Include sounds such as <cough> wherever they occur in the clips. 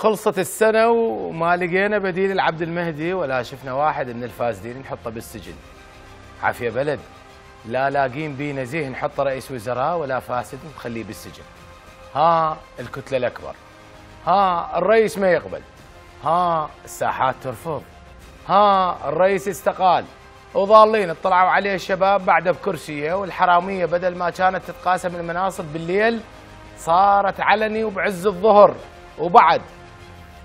خلصت السنة وما لقينا بديل لعبد المهدي ولا شفنا واحد من الفاسدين نحطه بالسجن عافية بلد لا لاقين بيه نزيه نحطه رئيس وزراء ولا فاسد نخليه بالسجن ها الكتلة الأكبر ها الرئيس ما يقبل ها الساحات ترفض ها الرئيس استقال وظالين اطلعوا عليه الشباب بعده بكرسيه والحراميه بدل ما كانت تتقاسم المناصب بالليل صارت علني وبعز الظهر وبعد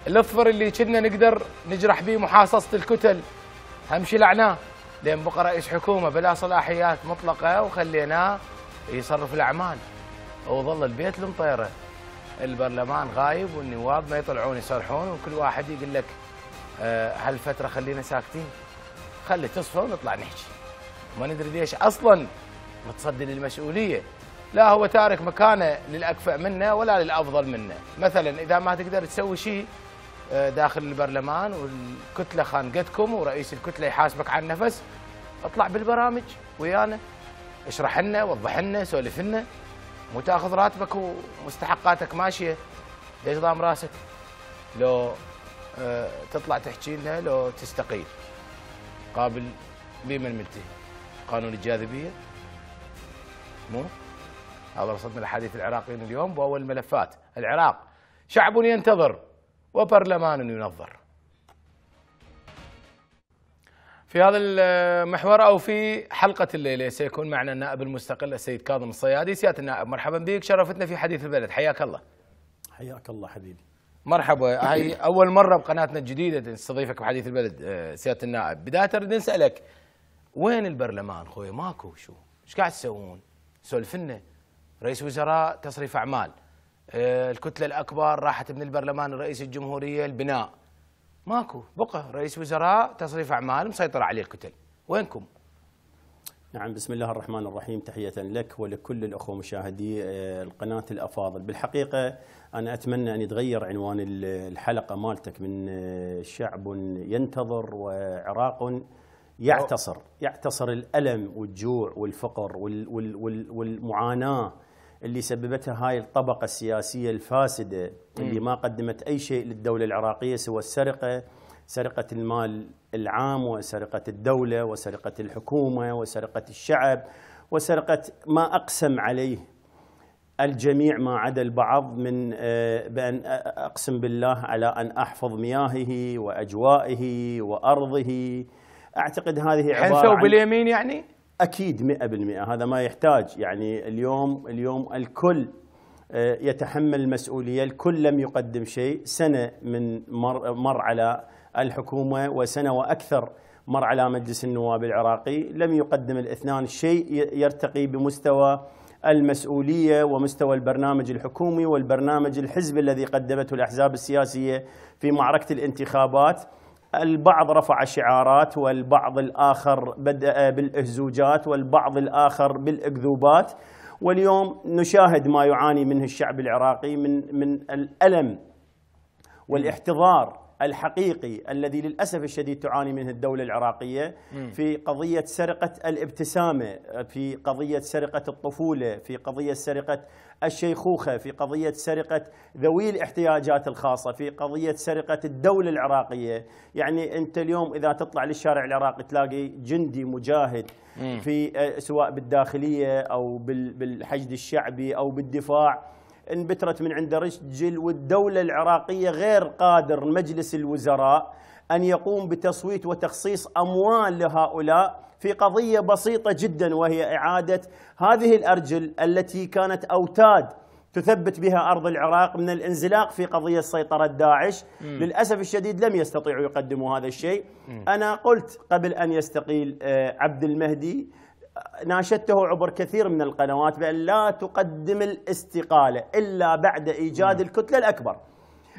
الاظفر اللي كنا نقدر نجرح به محاصصه الكتل هم شلعناه لين بقى رئيس حكومه بلا صلاحيات مطلقه وخليناه يصرف الاعمال وظل البيت المطيره البرلمان غايب والنواب ما يطلعون يصرحون وكل واحد يقول لك آه، هالفتره خلينا ساكتين خلي تصفى ونطلع نحكي ما ندري ليش اصلا متصدي للمسؤوليه لا هو تارك مكانه للاكفأ منه ولا للافضل منه مثلا اذا ما تقدر تسوي شيء آه، داخل البرلمان والكتله خانقتكم ورئيس الكتله يحاسبك على النفس اطلع بالبرامج ويانا اشرح لنا وضح لنا سولف لنا مو تاخذ راتبك ومستحقاتك ماشيه ليش ضام راسك؟ لو أه تطلع تحكي لنا لو تستقيل قابل بمن ملتهي؟ قانون الجاذبيه مو هذا رصدنا الحديث العراقيين اليوم باول ملفات العراق شعب ينتظر وبرلمان ينظر في هذا المحور او في حلقه الليله سيكون معنا النائب المستقل السيد كاظم الصيادي سياده النائب مرحبا بك شرفتنا في حديث البلد حياك الله حياك الله حبيبي مرحبا هاي اول مره بقناتنا الجديده نستضيفك بحديث البلد سياده النائب بدايه اريد نسالك وين البرلمان خوي ماكو شو ايش قاعد تسوون سولف لنا رئيس وزراء تصريف اعمال آه، الكتلة الأكبر راحت من البرلمان لرئيس الجمهورية البناء ماكو بقى رئيس وزراء تصريف أعمال مسيطر عليه الكتل وينكم؟ نعم بسم الله الرحمن الرحيم تحية لك ولكل الأخوة مشاهدي آه، القناة الأفاضل بالحقيقة أنا أتمنى أن يتغير عنوان الحلقة مالتك من آه، شعب ينتظر وعراق يعتصر يعتصر الألم والجوع والفقر والمعاناة اللي سببتها هاي الطبقة السياسية الفاسدة اللي ما قدمت أي شيء للدولة العراقية سوى السرقة سرقة المال العام وسرقة الدولة وسرقة الحكومة وسرقة الشعب وسرقة ما أقسم عليه الجميع ما عدا البعض من آه، بأن أقسم بالله على أن أحفظ مياهه وأجوائه وأرضه أعتقد هذه يعني عبارة حنسوا باليمين يعني؟ اكيد 100% هذا ما يحتاج يعني اليوم اليوم الكل آه، يتحمل المسؤوليه، الكل لم يقدم شيء، سنه من مر, مر على الحكومه وسنه واكثر مر على مجلس النواب العراقي، لم يقدم الاثنان شيء يرتقي بمستوى المسؤوليه ومستوى البرنامج الحكومي والبرنامج الحزبي الذي قدمته الاحزاب السياسيه في معركه الانتخابات. البعض رفع شعارات والبعض الآخر بدأ آه، بالإهزوجات والبعض الآخر بالأكذوبات واليوم نشاهد ما يعاني منه الشعب العراقي من من الألم والاحتضار الحقيقي الذي للاسف الشديد تعاني منه الدوله العراقيه في قضيه سرقه الابتسامه، في قضيه سرقه الطفوله، في قضيه سرقه الشيخوخه، في قضيه سرقه ذوي الاحتياجات الخاصه، في قضيه سرقه الدوله العراقيه، يعني انت اليوم اذا تطلع للشارع العراقي تلاقي جندي مجاهد في آه، سواء بالداخليه او بالحشد الشعبي او بالدفاع انبترت من عند رجل والدولة العراقية غير قادر مجلس الوزراء أن يقوم بتصويت وتخصيص أموال لهؤلاء في قضية بسيطة جدا وهي إعادة هذه الأرجل التي كانت أوتاد تثبت بها أرض العراق من الانزلاق في قضية سيطرة داعش م. للأسف الشديد لم يستطيعوا يقدموا هذا الشيء م. أنا قلت قبل أن يستقيل آه، عبد المهدي ناشدته عبر كثير من القنوات بأن لا تقدم الاستقالة إلا بعد إيجاد الكتلة الأكبر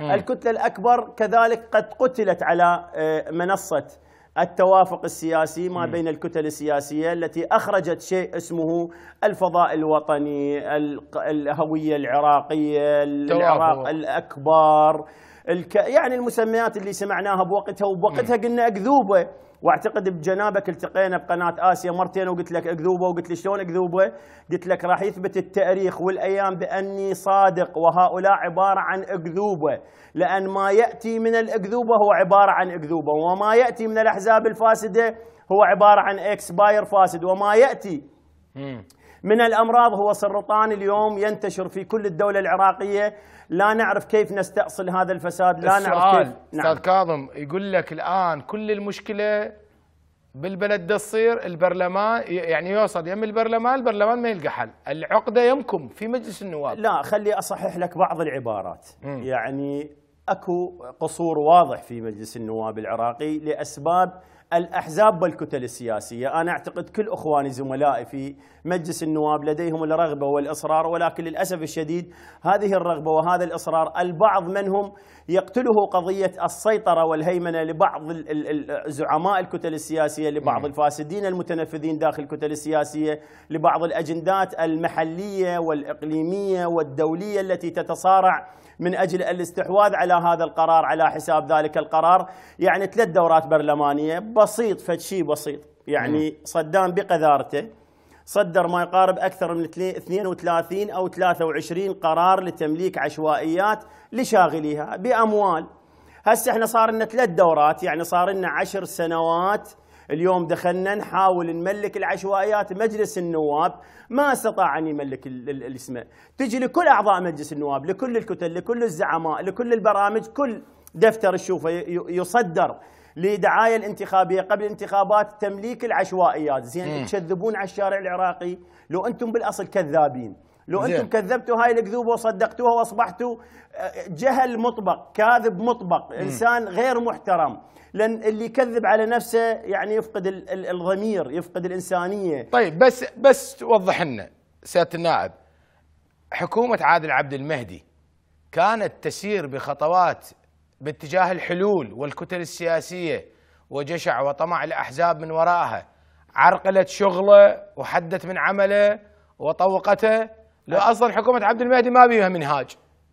الكتلة الأكبر كذلك قد قتلت على آه، منصة التوافق السياسي ما بين الكتل السياسية التي أخرجت شيء اسمه الفضاء الوطني الهوية العراقية العراق الأكبر الك... يعني المسميات اللي سمعناها بوقتها وبوقتها قلنا اكذوبه واعتقد بجنابك التقينا بقناه اسيا مرتين وقلت لك اكذوبه وقلت لي شلون اكذوبه؟ قلت لك راح يثبت التاريخ والايام باني صادق وهؤلاء عباره عن اكذوبه لان ما ياتي من الاكذوبه هو عباره عن اكذوبه وما ياتي من الاحزاب الفاسده هو عباره عن اكسباير فاسد وما ياتي من الامراض هو سرطان اليوم ينتشر في كل الدوله العراقيه لا نعرف كيف نستأصل هذا الفساد لا نعرف كيف نعم. أستاذ كاظم يقول لك الآن كل المشكلة بالبلد ده تصير البرلمان يعني يوصل يم البرلمان البرلمان ما يلقى حل العقدة يمكم في مجلس النواب لا خلي أصحح لك بعض العبارات م. يعني أكو قصور واضح في مجلس النواب العراقي لأسباب الأحزاب والكتل السياسية أنا أعتقد كل أخواني زملائي في مجلس النواب لديهم الرغبة والإصرار ولكن للأسف الشديد هذه الرغبة وهذا الإصرار البعض منهم يقتله قضية السيطرة والهيمنة لبعض زعماء الكتل السياسية لبعض الفاسدين المتنفذين داخل الكتل السياسية لبعض الأجندات المحلية والإقليمية والدولية التي تتصارع من أجل الاستحواذ على هذا القرار على حساب ذلك القرار يعني ثلاث دورات برلمانية بسيط فشي بسيط يعني صدام بقذارته صدر ما يقارب أكثر من 32 أو 23 قرار لتمليك عشوائيات لشاغليها بأموال هسه احنا صار لنا ثلاث دورات يعني صار لنا عشر سنوات اليوم دخلنا نحاول نملك العشوائيات مجلس النواب ما استطاع ان يملك الاسم تجي لكل اعضاء مجلس النواب لكل الكتل لكل الزعماء لكل البرامج كل دفتر الشوفه يصدر لدعاية الانتخابية قبل الانتخابات تمليك العشوائيات زين تكذبون على الشارع العراقي لو أنتم بالأصل كذابين لو انتم كذبتوا هاي الكذوبه وصدقتوها واصبحتوا آه، جهل مطبق، كاذب مطبق، انسان غير محترم، لان اللي يكذب على نفسه يعني يفقد ال ال الضمير، يفقد الانسانيه. طيب بس بس توضح لنا سياده النائب حكومه عادل عبد المهدي كانت تسير بخطوات باتجاه الحلول والكتل السياسيه وجشع وطمع الاحزاب من وراءها عرقلت شغله وحدت من عمله وطوقته لا اصلا حكومه عبد المهدي ما بيها منهاج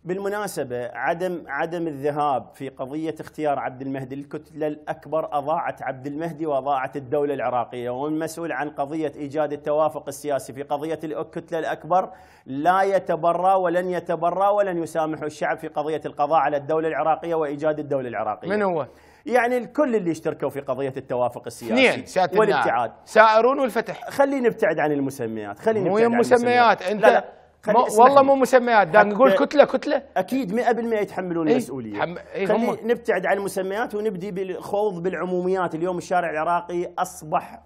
بالمناسبة عدم عدم الذهاب في قضية اختيار عبد المهدي الكتلة الأكبر أضاعت عبد المهدي وأضاعت الدولة العراقية والمسؤول عن قضية إيجاد التوافق السياسي في قضية الكتلة الأكبر لا يتبرى ولن يتبرى ولن يسامح الشعب في قضية القضاء على الدولة العراقية وإيجاد الدولة العراقية من هو؟ يعني الكل اللي اشتركوا في قضية التوافق السياسي والابتعاد سائرون والفتح خلينا نبتعد عن المسميات خلينا نبتعد عن المسميات انت لا لا والله مو مسميات دام نقول كتله كتله اكيد 100% يتحملون ايه المسؤوليه حم... ايه نبتعد عن المسميات ونبدي بالخوض بالعموميات اليوم الشارع العراقي اصبح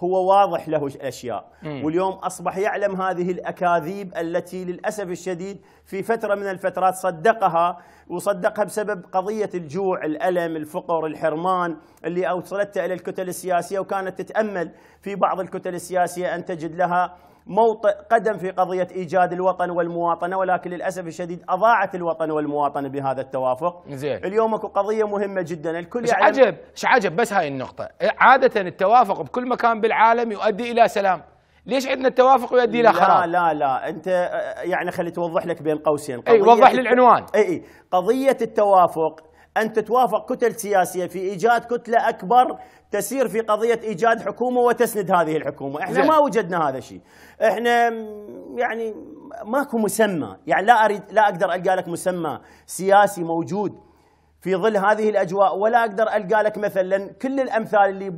هو واضح له اشياء مم. واليوم اصبح يعلم هذه الاكاذيب التي للاسف الشديد في فتره من الفترات صدقها وصدقها بسبب قضية الجوع الألم الفقر الحرمان اللي أوصلتها إلى الكتل السياسية وكانت تتأمل في بعض الكتل السياسية أن تجد لها موطئ قدم في قضية إيجاد الوطن والمواطنة ولكن للأسف الشديد أضاعت الوطن والمواطنة بهذا التوافق زين. اليوم اكو قضية مهمة جدا الكل يعلم عجب ايش عجب بس هاي النقطة عادة التوافق بكل مكان بالعالم يؤدي إلى سلام ليش عندنا التوافق يؤدي الى خراب؟ لا لا لا انت آه، يعني خلي توضح لك بين قوسين اي وضح لي العنوان اي اي قضيه التوافق ان تتوافق كتل سياسيه في ايجاد كتله اكبر تسير في قضيه ايجاد حكومه وتسند هذه الحكومه، احنا زي. ما وجدنا هذا الشيء. احنا يعني ماكو مسمى، يعني لا اريد لا اقدر القى لك مسمى سياسي موجود في ظل هذه الاجواء ولا اقدر القى لك مثلا كل الامثال اللي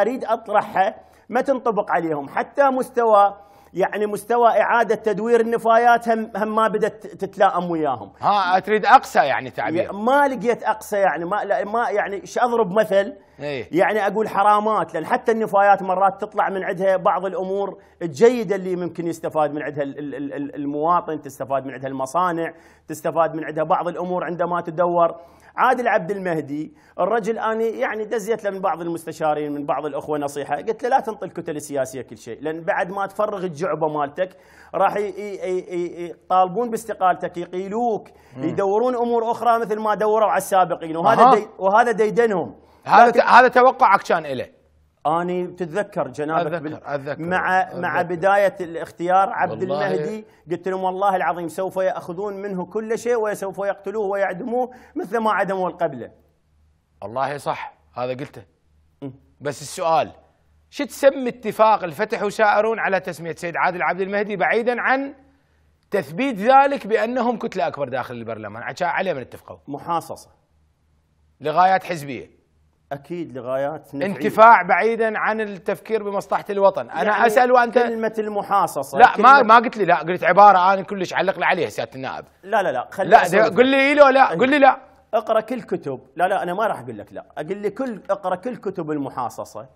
اريد اطرحها ما تنطبق عليهم حتى مستوى يعني مستوى إعادة تدوير النفايات هم, هم ما بدت تتلائم وياهم ها تريد أقسى يعني تعبير ما لقيت أقسى يعني ما, ما يعني أضرب مثل ايه؟ يعني أقول حرامات لأن حتى النفايات مرات تطلع من عندها بعض الأمور الجيدة اللي ممكن يستفاد من عندها المواطن تستفاد من عندها المصانع تستفاد من عندها بعض الأمور عندما تدور عادل عبد المهدي الرجل أنا يعني دزيت له من بعض المستشارين من بعض الأخوة نصيحة قلت له لا تنطي الكتل السياسية كل شيء لأن بعد ما تفرغ الجعبة مالتك راح يطالبون باستقالتك يقيلوك يدورون أمور أخرى مثل ما دوروا على السابقين وهذا دي وهذا ديدنهم هذا هذا توقعك كان إله اني تتذكر جنابك أتذكر أتذكر مع أذكر مع بدايه الاختيار عبد المهدي قلت لهم والله العظيم سوف ياخذون منه كل شيء وسوف يقتلوه ويعدموه مثل ما عدموا القبله. والله صح هذا قلته. بس السؤال شو تسمي اتفاق الفتح وسائرون على تسميه سيد عادل عبد المهدي بعيدا عن تثبيت ذلك بانهم كتله اكبر داخل البرلمان، عليه ما اتفقوا محاصصه. لغايات حزبيه. اكيد لغايات نفعية. انتفاع بعيدا عن التفكير بمصلحه الوطن، يعني انا اسال وانت كلمه المحاصصه لا كلمة ما ما قلت لي لا قلت عباره انا كلش علق لي عليها سياده النائب لا لا لا خلي لا قل لي اي لا قل لي لا اقرا كل كتب لا لا انا ما راح اقول لك لا اقول لي كل اقرا كل كتب المحاصصه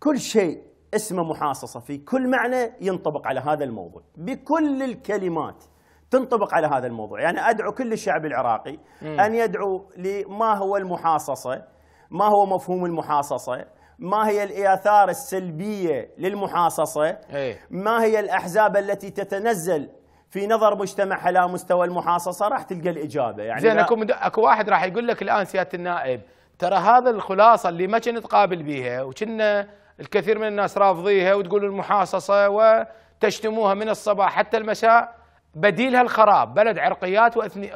كل شيء اسمه محاصصه في كل معنى ينطبق على هذا الموضوع بكل الكلمات تنطبق على هذا الموضوع يعني أدعو كل الشعب العراقي مم. أن يدعو لما هو المحاصصة ما هو مفهوم المحاصصة ما هي الآثار السلبية للمحاصصة أي. ما هي الأحزاب التي تتنزل في نظر مجتمعها على مستوى المحاصصة راح تلقى الإجابة يعني زين أكو, أكو واحد راح يقول لك الآن سيادة النائب ترى هذا الخلاصة اللي ما كنت قابل بيها وكنا الكثير من الناس رافضيها وتقول المحاصصة وتشتموها من الصباح حتى المساء بديلها الخراب بلد عرقيات وإثني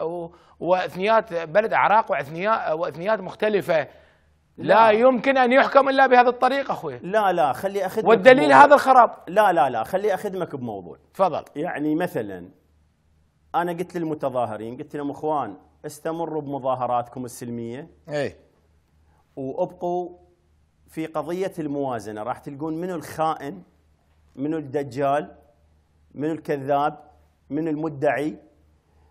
وإثنيات بلد أعراق وإثنيات, وإثنيات مختلفة لا, لا يمكن ان يحكم الا بهذه الطريقه اخوي لا لا خلي اخدمك والدليل هذا الخراب لا لا لا خلي اخدمك بموضوع تفضل يعني مثلا انا قلت للمتظاهرين قلت لهم اخوان استمروا بمظاهراتكم السلميه اي وابقوا في قضيه الموازنه راح تلقون منو الخائن منو الدجال منو الكذاب من المدعي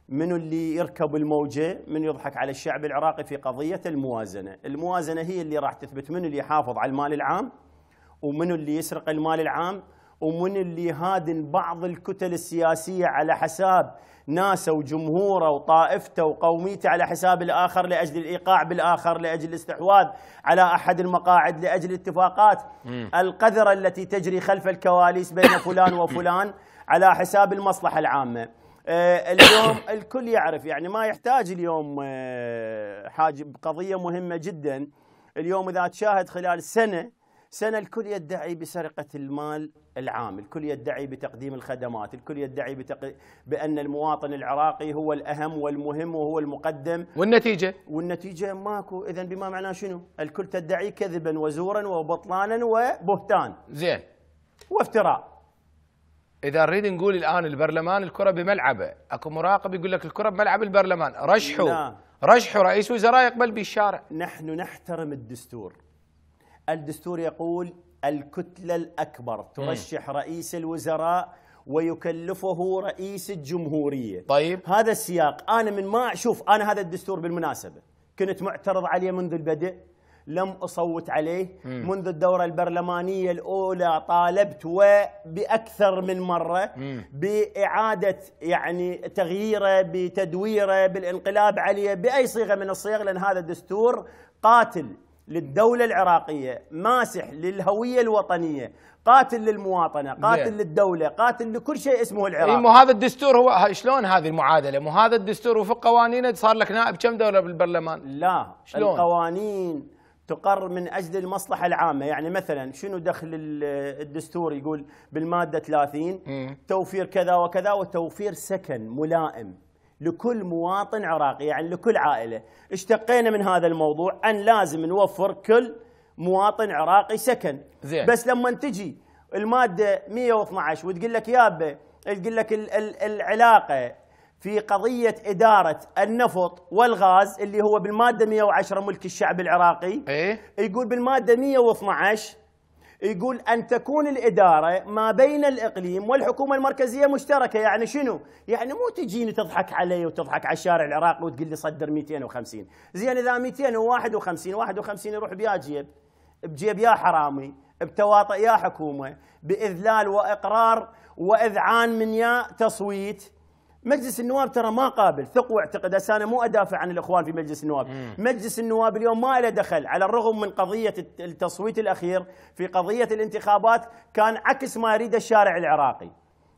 من اللي يركب الموجة من يضحك على الشعب العراقي في قضية الموازنة الموازنة هي اللي راح تثبت من اللي يحافظ على المال العام ومن اللي يسرق المال العام ومن اللي يهادن بعض الكتل السياسية على حساب ناسه وجمهوره وطائفته وقوميته على حساب الآخر لأجل الإيقاع بالآخر لأجل الاستحواذ على أحد المقاعد لأجل اتفاقات القذرة التي تجري خلف الكواليس بين فلان وفلان <coughs> على حساب المصلحه العامه آه، اليوم <coughs> الكل يعرف يعني ما يحتاج اليوم آه، حاجب قضيه مهمه جدا اليوم اذا تشاهد خلال سنه سنه الكل يدعي بسرقه المال العام، الكل يدعي بتقديم الخدمات، الكل يدعي بتق... بان المواطن العراقي هو الاهم والمهم وهو المقدم والنتيجه والنتيجه ماكو، اذا بما معناه شنو؟ الكل تدعي كذبا وزورا وبطلانا وبهتان زين وافتراء اذا نريد نقول الان البرلمان الكره بملعبه اكو مراقب يقول لك الكره بملعب البرلمان رشحوا نعم. رشحوا رئيس وزراء يقبل بالشارع نحن نحترم الدستور الدستور يقول الكتله الاكبر ترشح م. رئيس الوزراء ويكلفه رئيس الجمهوريه طيب هذا السياق انا من ما شوف انا هذا الدستور بالمناسبه كنت معترض عليه منذ البدء لم أصوت عليه مم. منذ الدورة البرلمانية الأولى طالبت وبأكثر من مرة مم. بإعادة يعني تغييره بتدويره بالانقلاب عليه بأي صيغة من الصيغ لأن هذا دستور قاتل للدولة العراقية ماسح للهوية الوطنية قاتل للمواطنة قاتل للدولة قاتل لكل شيء اسمه العراق مو هذا الدستور هو شلون هذه المعادلة مو هذا الدستور وفق قوانينه صار لك نائب كم دولة بالبرلمان لا شلون؟ القوانين تقر من أجل المصلحة العامة يعني مثلا شنو دخل الدستور يقول بالمادة 30 توفير كذا وكذا وتوفير سكن ملائم لكل مواطن عراقي يعني لكل عائلة اشتقينا من هذا الموضوع أن لازم نوفر كل مواطن عراقي سكن زين. بس لما تجي المادة 112 وتقول لك يابا تقول لك العلاقة في قضية إدارة النفط والغاز اللي هو بالمادة 110 ملك الشعب العراقي إيه؟ يقول بالمادة 112 يقول أن تكون الإدارة ما بين الإقليم والحكومة المركزية مشتركة يعني شنو؟ يعني مو تجيني تضحك علي وتضحك على الشارع العراقي وتقول لي صدر 250 زين إذا 251 51 يروح بيا جيب بجيب يا حرامي بتواطئ يا حكومة بإذلال وإقرار وإذعان من يا تصويت مجلس النواب ترى ما قابل ثق واعتقد هسه انا مو ادافع عن الاخوان في مجلس النواب مم. مجلس النواب اليوم ما له دخل على الرغم من قضيه التصويت الاخير في قضيه الانتخابات كان عكس ما يريد الشارع العراقي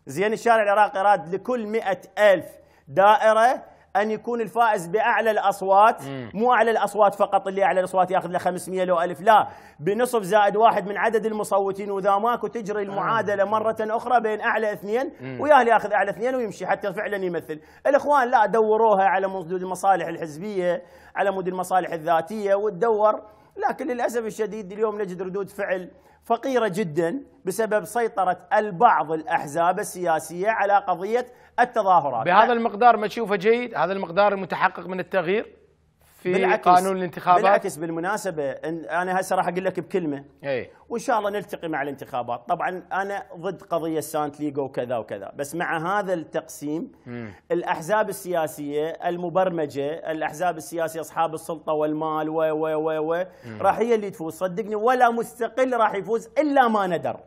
زين الشارع العراقي راد لكل مئة ألف دائره ان يكون الفائز باعلى الاصوات مم. مو اعلى الاصوات فقط اللي اعلى الاصوات ياخذ له 500 لو الف لا بنصف زائد واحد من عدد المصوتين واذا ماكو تجري آه. المعادله مره اخرى بين اعلى اثنين وياهل اللي ياخذ اعلى اثنين ويمشي حتى فعلا يمثل الاخوان لا دوروها على مدود المصالح الحزبيه على مود المصالح الذاتيه وتدور لكن للاسف الشديد اليوم نجد ردود فعل فقيرة جدا بسبب سيطرة البعض الأحزاب السياسية على قضية التظاهرات بهذا المقدار ما تشوفه جيد هذا المقدار المتحقق من التغيير في بالعكس قانون الانتخابات بالعكس بالمناسبه انا هسه راح اقول لك بكلمه اي وان شاء الله نلتقي مع الانتخابات طبعا انا ضد قضيه سانت ليجو وكذا وكذا بس مع هذا التقسيم م. الاحزاب السياسيه المبرمجه الاحزاب السياسيه اصحاب السلطه والمال و و و, و راح هي اللي تفوز صدقني ولا مستقل راح يفوز الا ما ندر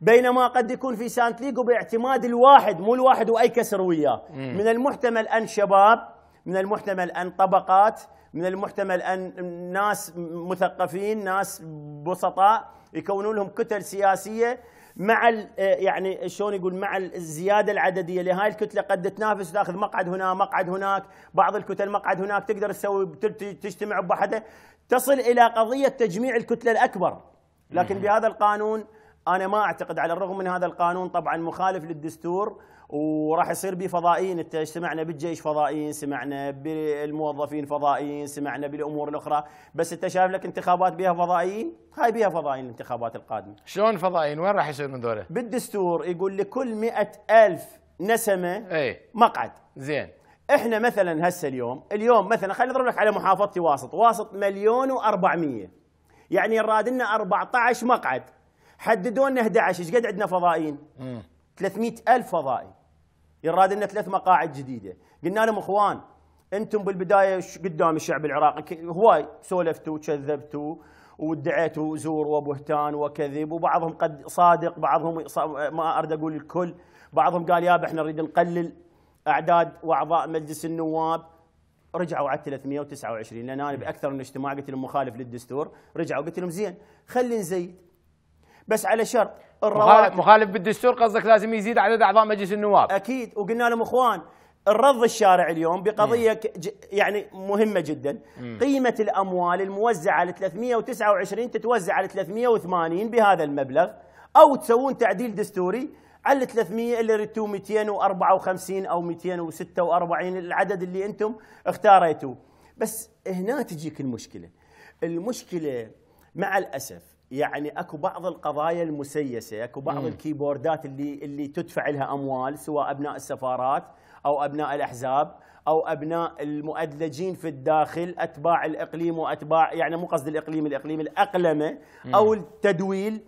بينما قد يكون في سانت ليجو باعتماد الواحد مو الواحد واي كسر وياه من المحتمل ان شباب من المحتمل أن طبقات من المحتمل أن ناس مثقفين ناس بسطاء يكونون لهم كتل سياسية مع يعني شلون يقول مع الزياده العدديه لهاي الكتله قد تنافس تاخذ مقعد هنا مقعد هناك بعض الكتل مقعد هناك تقدر تسوي تجتمع بوحده تصل الى قضيه تجميع الكتله الاكبر لكن بهذا القانون انا ما اعتقد على الرغم من هذا القانون طبعا مخالف للدستور وراح يصير به انت سمعنا بالجيش فضائيين سمعنا بالموظفين فضائيين سمعنا بالامور الاخرى بس انت شايف لك انتخابات بها فضائيين هاي بها فضائيين الانتخابات القادمه شلون فضائيين وين راح يصير من دوله بالدستور يقول لكل مئة ألف نسمه اي مقعد زين احنا مثلا هسه اليوم اليوم مثلا خلينا نضرب لك على محافظتي واسط واسط مليون و400 يعني راد لنا 14 مقعد حددوا لنا 11 ايش قد عندنا فضائيين 300 ألف فضائي يراد لنا ثلاث مقاعد جديده قلنا لهم اخوان انتم بالبدايه قدام الشعب العراقي هواي سولفتوا وكذبتوا وادعيتوا زور وبهتان وكذب وبعضهم قد صادق بعضهم ما أرد اقول الكل بعضهم قال يا احنا نريد نقلل اعداد واعضاء مجلس النواب رجعوا على 329 لان انا باكثر من اجتماع قلت لهم مخالف للدستور رجعوا قلت لهم زين خلي نزيد بس على شرط الرواتب مخالف بالدستور قصدك لازم يزيد عدد اعضاء مجلس النواب اكيد وقلنا لهم اخوان الرض الشارع اليوم بقضيه يعني مهمه جدا قيمه الاموال الموزعه على 329 تتوزع على 380 بهذا المبلغ او تسوون تعديل دستوري على 300 اللي ردتوه 254 او 246 العدد اللي انتم اختاريتوه بس هنا تجيك المشكله المشكله مع الاسف يعني اكو بعض القضايا المسيسه، اكو بعض الكيبوردات اللي اللي تدفع لها اموال سواء ابناء السفارات او ابناء الاحزاب او ابناء المؤدلجين في الداخل اتباع الاقليم واتباع يعني مو قصد الاقليم الاقليم الاقلمه او التدويل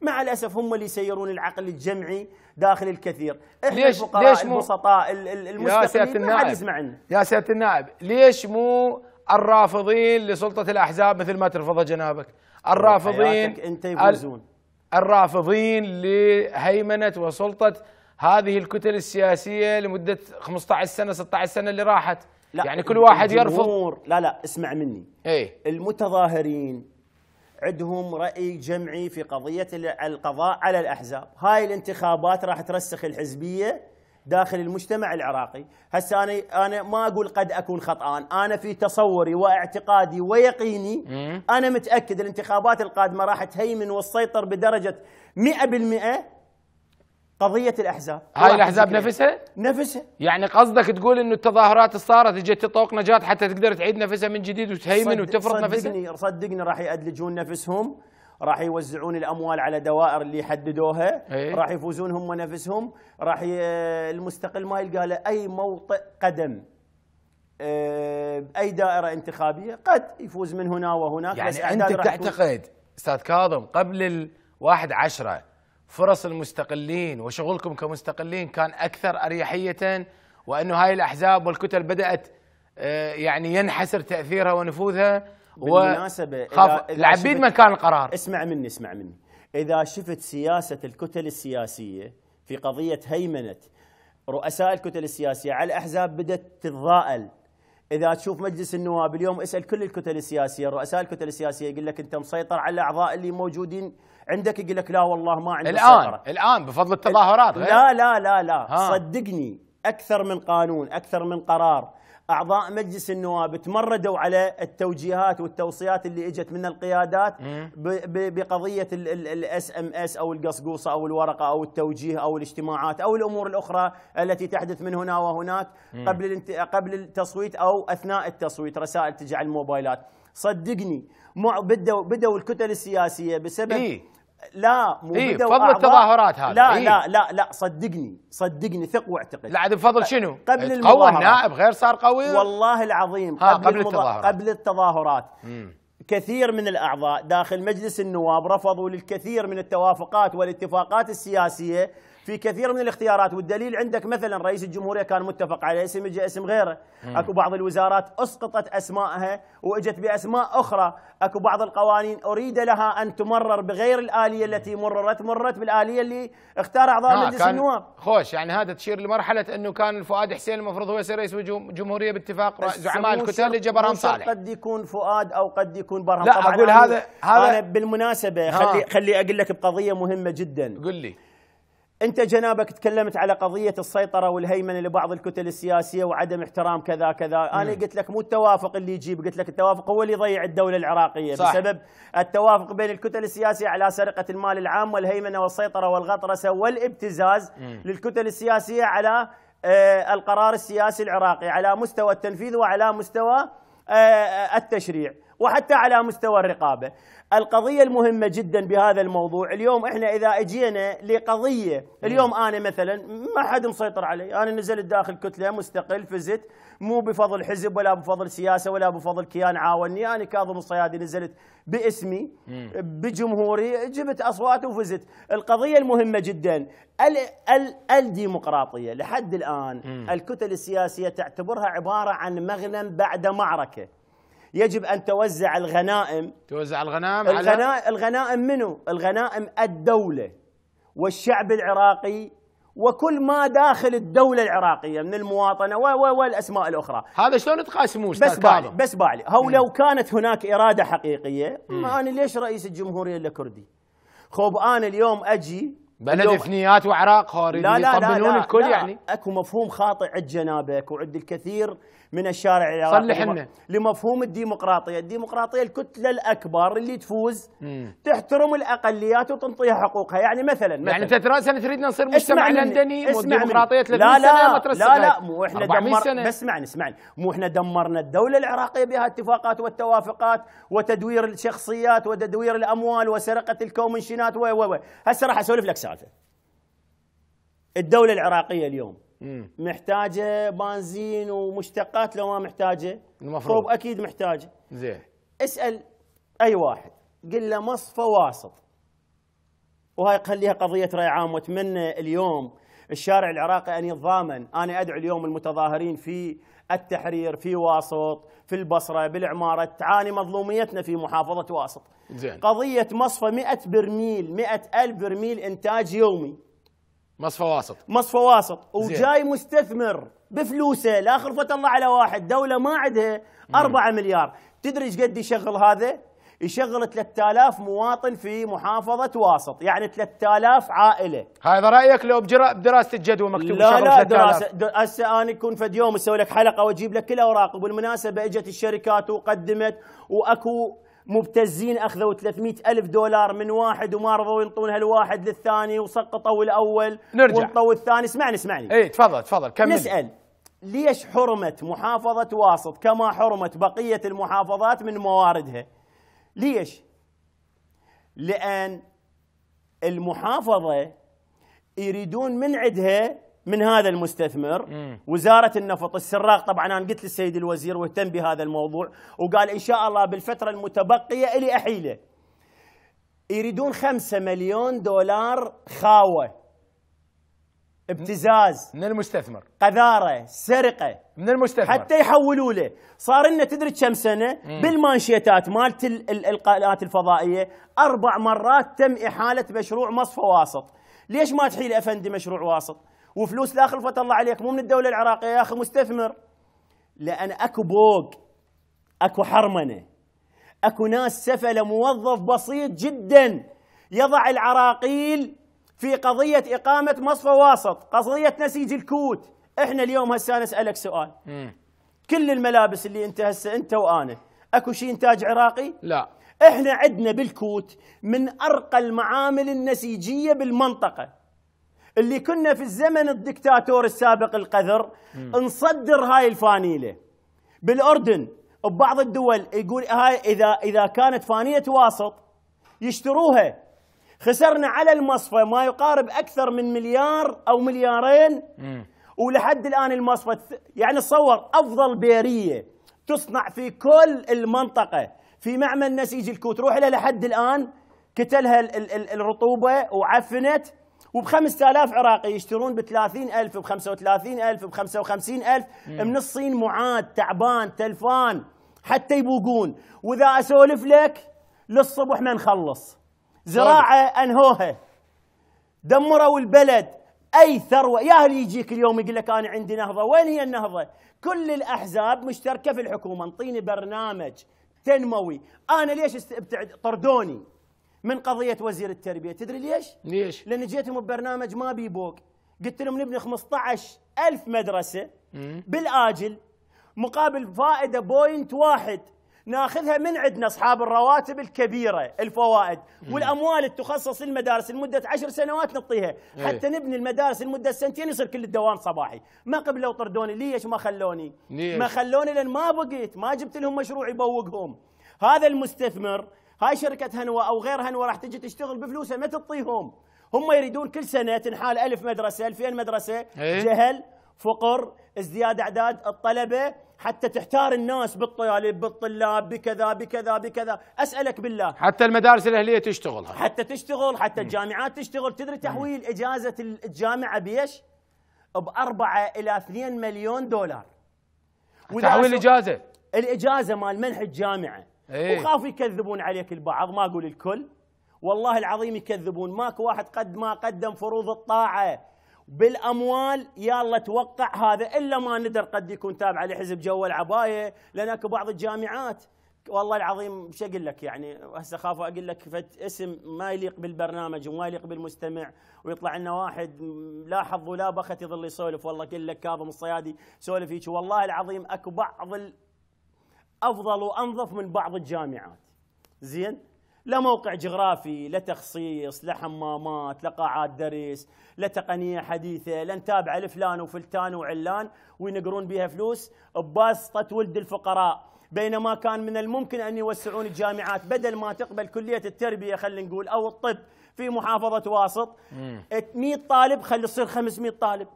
مع الاسف هم اللي يسيرون العقل الجمعي داخل الكثير احنا ليش الفقراء ليش مو البسطاء المستقلين ما حد يسمع عنا يا سياده النائب ليش مو الرافضين لسلطه الاحزاب مثل ما ترفضها جنابك الرافضين انت يفوزون الرافضين لهيمنه وسلطه هذه الكتل السياسيه لمده 15 سنه 16 سنه اللي راحت لا يعني كل واحد يرفض لا لا اسمع مني ايه المتظاهرين عندهم راي جمعي في قضيه القضاء على الاحزاب هاي الانتخابات راح ترسخ الحزبيه داخل المجتمع العراقي هسه انا انا ما اقول قد اكون خطان انا في تصوري واعتقادي ويقيني انا متاكد الانتخابات القادمه راح تهيمن وتسيطر بدرجه 100% قضية الأحزاب هاي الأحزاب نفسها؟ نفسها يعني قصدك تقول أنه التظاهرات اللي صارت اجت تطوق نجاة حتى تقدر تعيد نفسها من جديد وتهيمن صد... وتفرض صدقني نفسها؟ صدقني صدقني راح يأدلجون نفسهم راح يوزعون الاموال على دوائر اللي يحددوها أيه؟ راح يفوزون هم نفسهم راح ي... المستقل ما يلقى له اي موطئ قدم باي آه، دائره انتخابيه قد يفوز من هنا وهناك يعني بس انت تعتقد استاذ كاظم قبل الواحد عشرة فرص المستقلين وشغلكم كمستقلين كان اكثر اريحيه وانه هاي الاحزاب والكتل بدات آه، يعني ينحسر تاثيرها ونفوذها بالمناسبة خاف العبيد مكان كان القرار اسمع مني اسمع مني إذا شفت سياسة الكتل السياسية في قضية هيمنة رؤساء الكتل السياسية على الأحزاب بدأت تتضاءل إذا تشوف مجلس النواب اليوم اسأل كل الكتل السياسية رؤساء الكتل السياسية يقول لك أنت مسيطر على الأعضاء اللي موجودين عندك يقول لك لا والله ما عندي الآن سيطرة. الآن بفضل التظاهرات غير؟ لا لا لا لا ها. صدقني أكثر من قانون أكثر من قرار اعضاء مجلس النواب تمردوا على التوجيهات والتوصيات اللي اجت من القيادات بقضيه الاس ام اس او القصقوصه او الورقه او التوجيه او الاجتماعات او الامور الاخرى التي تحدث من هنا وهناك قبل قبل التصويت او اثناء التصويت رسائل تجي على الموبايلات صدقني بدوا بدوا الكتل السياسيه بسبب إيه؟ لا مو إيه بدوا فضل التظاهرات هذه لا إيه؟ لا لا لا صدقني صدقني ثق واعتقد لا عاد بفضل شنو؟ قبل إيه، المظاهرات قوى النائب غير صار قوي والله العظيم ها قبل, قبل التظاهرات قبل التظاهرات مم. كثير من الأعضاء داخل مجلس النواب رفضوا للكثير من التوافقات والاتفاقات السياسية في كثير من الاختيارات والدليل عندك مثلا رئيس الجمهوريه كان متفق على اسم اجى اسم غيره اكو بعض الوزارات اسقطت اسماءها واجت باسماء اخرى اكو بعض القوانين اريد لها ان تمرر بغير الاليه التي مررت مرت بالاليه اللي اختار اعضاء آه، مجلس النواب خوش يعني هذا تشير لمرحله انه كان فؤاد حسين المفروض هو يصير رئيس جمهوريه باتفاق زعماء الكتل اللي برهم صالح قد يكون فؤاد او قد يكون برهم لا طبعا اقول هذا هذا بالمناسبه خلي آه. خلي اقول لك بقضيه مهمه جدا قل لي انت جنابك تكلمت على قضيه السيطره والهيمنه لبعض الكتل السياسيه وعدم احترام كذا كذا، انا قلت لك مو التوافق اللي يجيب، قلت لك التوافق هو اللي يضيع الدوله العراقيه صح. بسبب التوافق بين الكتل السياسيه على سرقه المال العام والهيمنه والسيطره والغطرسه والابتزاز مم. للكتل السياسيه على آه القرار السياسي العراقي على مستوى التنفيذ وعلى مستوى آه, آه، التشريع. وحتى على مستوى الرقابه. القضيه المهمه جدا بهذا الموضوع، اليوم احنا اذا اجينا لقضيه، اليوم انا مثلا ما حد مسيطر علي، انا نزلت داخل كتله مستقل فزت مو بفضل حزب ولا بفضل سياسه ولا بفضل كيان عاوني، انا كاظم الصيادي نزلت باسمي بجمهوري جبت اصوات وفزت، القضيه المهمه جدا ال ال الديمقراطيه لحد الان الكتل السياسيه تعتبرها عباره عن مغنم بعد معركه. يجب أن توزع الغنائم توزع الغنائم على الغنائم منو؟ الغنائم الدولة والشعب العراقي وكل ما داخل الدولة العراقية من المواطنة والأسماء الأخرى هذا شلون تقاسموه بس بالي بس بالي هو لو كانت هناك إرادة حقيقية ما أنا ليش رئيس الجمهورية إلا كردي خوب أنا اليوم أجي بلد اثنيات وعراق خارجي لا لا لا, لا لا لا, لا يعني اكو مفهوم خاطئ عند جنابك وعند الكثير من الشارع العراقي صلح لمفهوم الديمقراطيه، الديمقراطيه الكتله الاكبر اللي تفوز مم. تحترم الاقليات وتنطيها حقوقها، يعني مثلا يعني مثلا يعني انت تراسا تريدنا نصير مجتمع لندني والديمقراطيه 30 لا لا سنه ما لا لا مو احنا دمر بس اسمعني اسمعني مو احنا دمرنا الدوله العراقيه بها الاتفاقات والتوافقات وتدوير الشخصيات وتدوير الاموال وسرقه الكومنشنات و و و هسه راح اسولف لك سالفه الدوله العراقيه اليوم محتاجه بنزين ومشتقات لو ما محتاجه المفروض فوق اكيد محتاجه زين اسال اي واحد قل له مصفى واسط وهاي خليها قضيه راي عام واتمنى اليوم الشارع العراقي ان يتضامن انا ادعو اليوم المتظاهرين في التحرير في واسط في البصره بالعماره تعاني مظلوميتنا في محافظه واسط زين. قضيه مصفى 100 برميل 100 الف برميل انتاج يومي مصفى واسط مصفى واسط وجاي مستثمر بفلوسه لا خرفة الله على واحد دوله ما عندها 4 مليار تدري ايش قد يشغل هذا؟ يشغل 3000 مواطن في محافظة واسط يعني 3000 عائلة هذا رأيك لو بدراسة الجدوى مكتوب لا لا دراسة هسه أنا يكون فد يوم أسوي لك حلقة وأجيب لك كل أوراق وبالمناسبة إجت الشركات وقدمت وأكو مبتزين أخذوا 300 ألف دولار من واحد وما رضوا ينطون هالواحد للثاني وسقطوا الأول نرجع وانطوا الثاني اسمعني اسمعني اي تفضل تفضل كمل نسأل ليش حرمت محافظة واسط كما حرمت بقية المحافظات من مواردها ليش لأن المحافظة يريدون من عندها من هذا المستثمر مم. وزارة النفط السراق طبعا أنا قلت للسيد الوزير واهتم بهذا الموضوع وقال إن شاء الله بالفترة المتبقية إلي أحيله يريدون خمسة مليون دولار خاوة ابتزاز من المستثمر قذارة سرقة من المستثمر حتى يحولوا له صار لنا تدري كم سنة مم. بالمانشيتات مالت القناة الفضائية أربع مرات تم إحالة مشروع مصفى واسط ليش ما تحيل أفندي مشروع واسط وفلوس لا خلفت الله عليك مو من الدوله العراقيه يا اخي مستثمر لان اكو بوق اكو حرمنه اكو ناس سفله موظف بسيط جدا يضع العراقيل في قضيه اقامه مصفى واسط قضيه نسيج الكوت احنا اليوم هسه اسالك سؤال كل الملابس اللي انت هسه انت وانا اكو شيء انتاج عراقي لا احنا عندنا بالكوت من ارقى المعامل النسيجيه بالمنطقه اللي كنا في الزمن الدكتاتور السابق القذر نصدر هاي الفانيله بالاردن ببعض الدول يقول هاي اذا اذا كانت فانيله واسط يشتروها خسرنا على المصفى ما يقارب اكثر من مليار او مليارين ولحد الان المصفى يعني تصور افضل بيريه تصنع في كل المنطقه في معمل نسيج الكوت روح له لحد الان كتلها الرطوبه وعفنت وب 5000 عراقي يشترون ب 30000 ب 35000 ب 55000 من الصين معاد تعبان تلفان حتى يبوقون واذا اسولف لك للصبح ما نخلص زراعه انهوها دمروا البلد اي ثروه يا اللي يجيك اليوم يقول لك انا عندي نهضه وين هي النهضه كل الاحزاب مشتركه في الحكومه انطيني برنامج تنموي انا ليش است... طردوني من قضيه وزير التربيه تدري ليش ليش لان جيتهم ببرنامج ما بيبوك قلت لهم نبني 15000 مدرسه بالاجل مقابل فائده بوينت واحد ناخذها من عندنا اصحاب الرواتب الكبيره الفوائد والاموال التخصص للمدارس لمده عشر سنوات نعطيها إيه. حتى نبني المدارس لمده سنتين يصير كل الدوام صباحي ما قبلوا طردوني ليش ما خلوني ليش. ما خلوني لان ما بقيت ما جبت لهم مشروع يبوقهم هذا المستثمر هاي شركة هنوة أو غير هنوة راح تجي تشتغل بفلوسها ما تعطيهم هم يريدون كل سنة تنحال ألف مدرسة ألفين مدرسة إيه. جهل فقر ازدياد أعداد الطلبة حتى تحتار الناس بالطالب بالطلاب بكذا بكذا بكذا أسألك بالله حتى المدارس الأهلية تشتغل حتى تشتغل حتى الجامعات تشتغل تدري تحويل إجازة الجامعة بيش بأربعة إلى 2 مليون دولار تحويل الإجازة الإجازة مال منح الجامعة ايه وخافوا يكذبون عليك البعض ما اقول الكل والله العظيم يكذبون ماكو واحد قد ما قدم فروض الطاعه بالاموال يلا توقع هذا الا ما ندر قد يكون تابع لحزب جو العبايه لان اكو بعض الجامعات والله العظيم ايش اقول لك يعني هسه خاف اقول لك فت اسم ما يليق بالبرنامج وما يليق بالمستمع ويطلع لنا واحد لا حظ ولا بخت يظل يسولف والله اقول لك كاظم الصيادي سولف هيك والله العظيم اكو بعض افضل وانظف من بعض الجامعات زين لا موقع جغرافي لا تخصيص لا حمامات لا قاعات درس لا تقنيه حديثه لا نتابع لفلان وفلتان وعلان وينقرون بها فلوس بباسطه ولد الفقراء بينما كان من الممكن ان يوسعون الجامعات بدل ما تقبل كليه التربيه خلينا نقول او الطب في محافظه واسط 100 طالب خلي يصير 500 طالب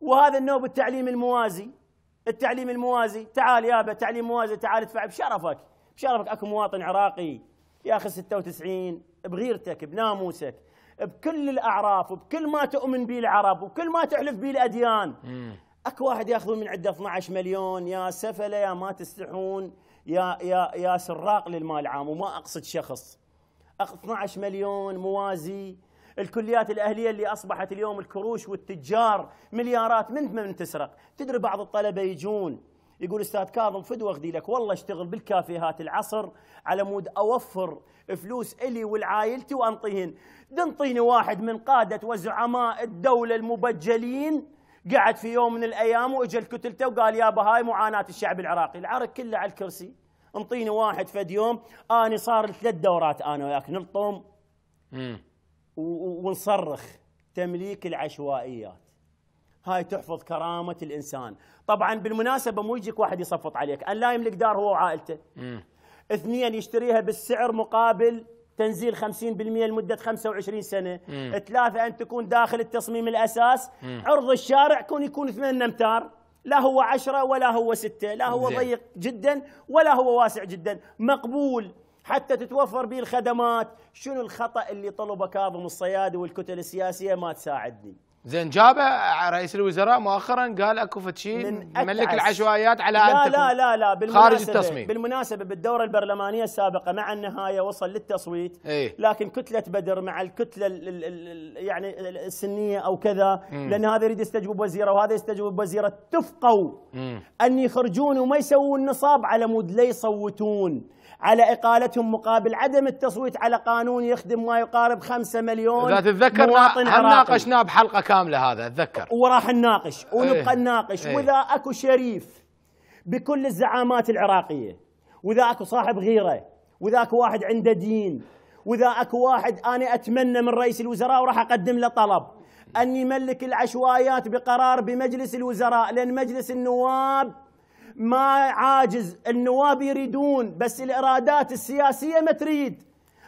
وهذا النوب التعليم الموازي التعليم الموازي تعال يابا تعليم موازي تعال ادفع بشرفك بشرفك اكو مواطن عراقي ياخذ 96 بغيرتك بناموسك بكل الاعراف وبكل ما تؤمن به العرب وكل ما تحلف به الاديان اكو واحد ياخذون من عنده 12 مليون يا سفله يا ما تستحون يا يا يا سراق للمال العام وما اقصد شخص 12 مليون موازي الكليات الأهلية اللي أصبحت اليوم الكروش والتجار مليارات من من تسرق تدري بعض الطلبة يجون يقول استاذ كاظم فدوه اغدي لك والله اشتغل بالكافيهات العصر على مود اوفر فلوس الي ولعائلتي وانطيهن دنطيني واحد من قاده وزعماء الدوله المبجلين قعد في يوم من الايام واجى الكتلته وقال يابا هاي معاناه الشعب العراقي العرق كله على الكرسي انطيني واحد فد يوم اني صار ثلاث دورات انا وياك نلطم ونصرخ تمليك العشوائيات هاي تحفظ كرامة الإنسان طبعا بالمناسبة مو يجيك واحد يصفط عليك أن لا يملك دار هو وعائلته اثنين يشتريها بالسعر مقابل تنزيل 50% لمدة 25 سنة مم. ثلاثة أن تكون داخل التصميم الأساس مم. عرض الشارع يكون يكون 8 أمتار لا هو عشرة ولا هو ستة لا هو زي. ضيق جدا ولا هو واسع جدا مقبول حتى تتوفر به الخدمات شنو الخطأ اللي طلبه كاظم الصيادي والكتل السياسية ما تساعدني زين جاب رئيس الوزراء مؤخرا قال اكو شيء ملك العشوائيات على لا ان لا لا لا بالمناسبه خارج التصميم بالمناسبه بالدوره البرلمانيه السابقه مع النهايه وصل للتصويت ايه؟ لكن كتله بدر مع الكتله الـ الـ الـ يعني السنيه او كذا مم. لان هذا يريد يستجوب وزيره وهذا يستجوب وزيره اتفقوا ان يخرجون وما يسوون نصاب على مود لا يصوتون على إقالتهم مقابل عدم التصويت على قانون يخدم ما يقارب خمسة مليون إذا تتذكر مواطن ناقشناه بحلقة كاملة هذا أتذكر وراح نناقش ونبقى إيه. نناقش إيه. وإذا أكو شريف بكل الزعامات العراقية وإذا أكو صاحب غيرة وإذا أكو واحد عنده دين وإذا أكو واحد أنا أتمنى من رئيس الوزراء وراح أقدم له طلب أن يملك العشوائيات بقرار بمجلس الوزراء لأن مجلس النواب ما عاجز النواب يريدون بس الإرادات السياسية ما تريد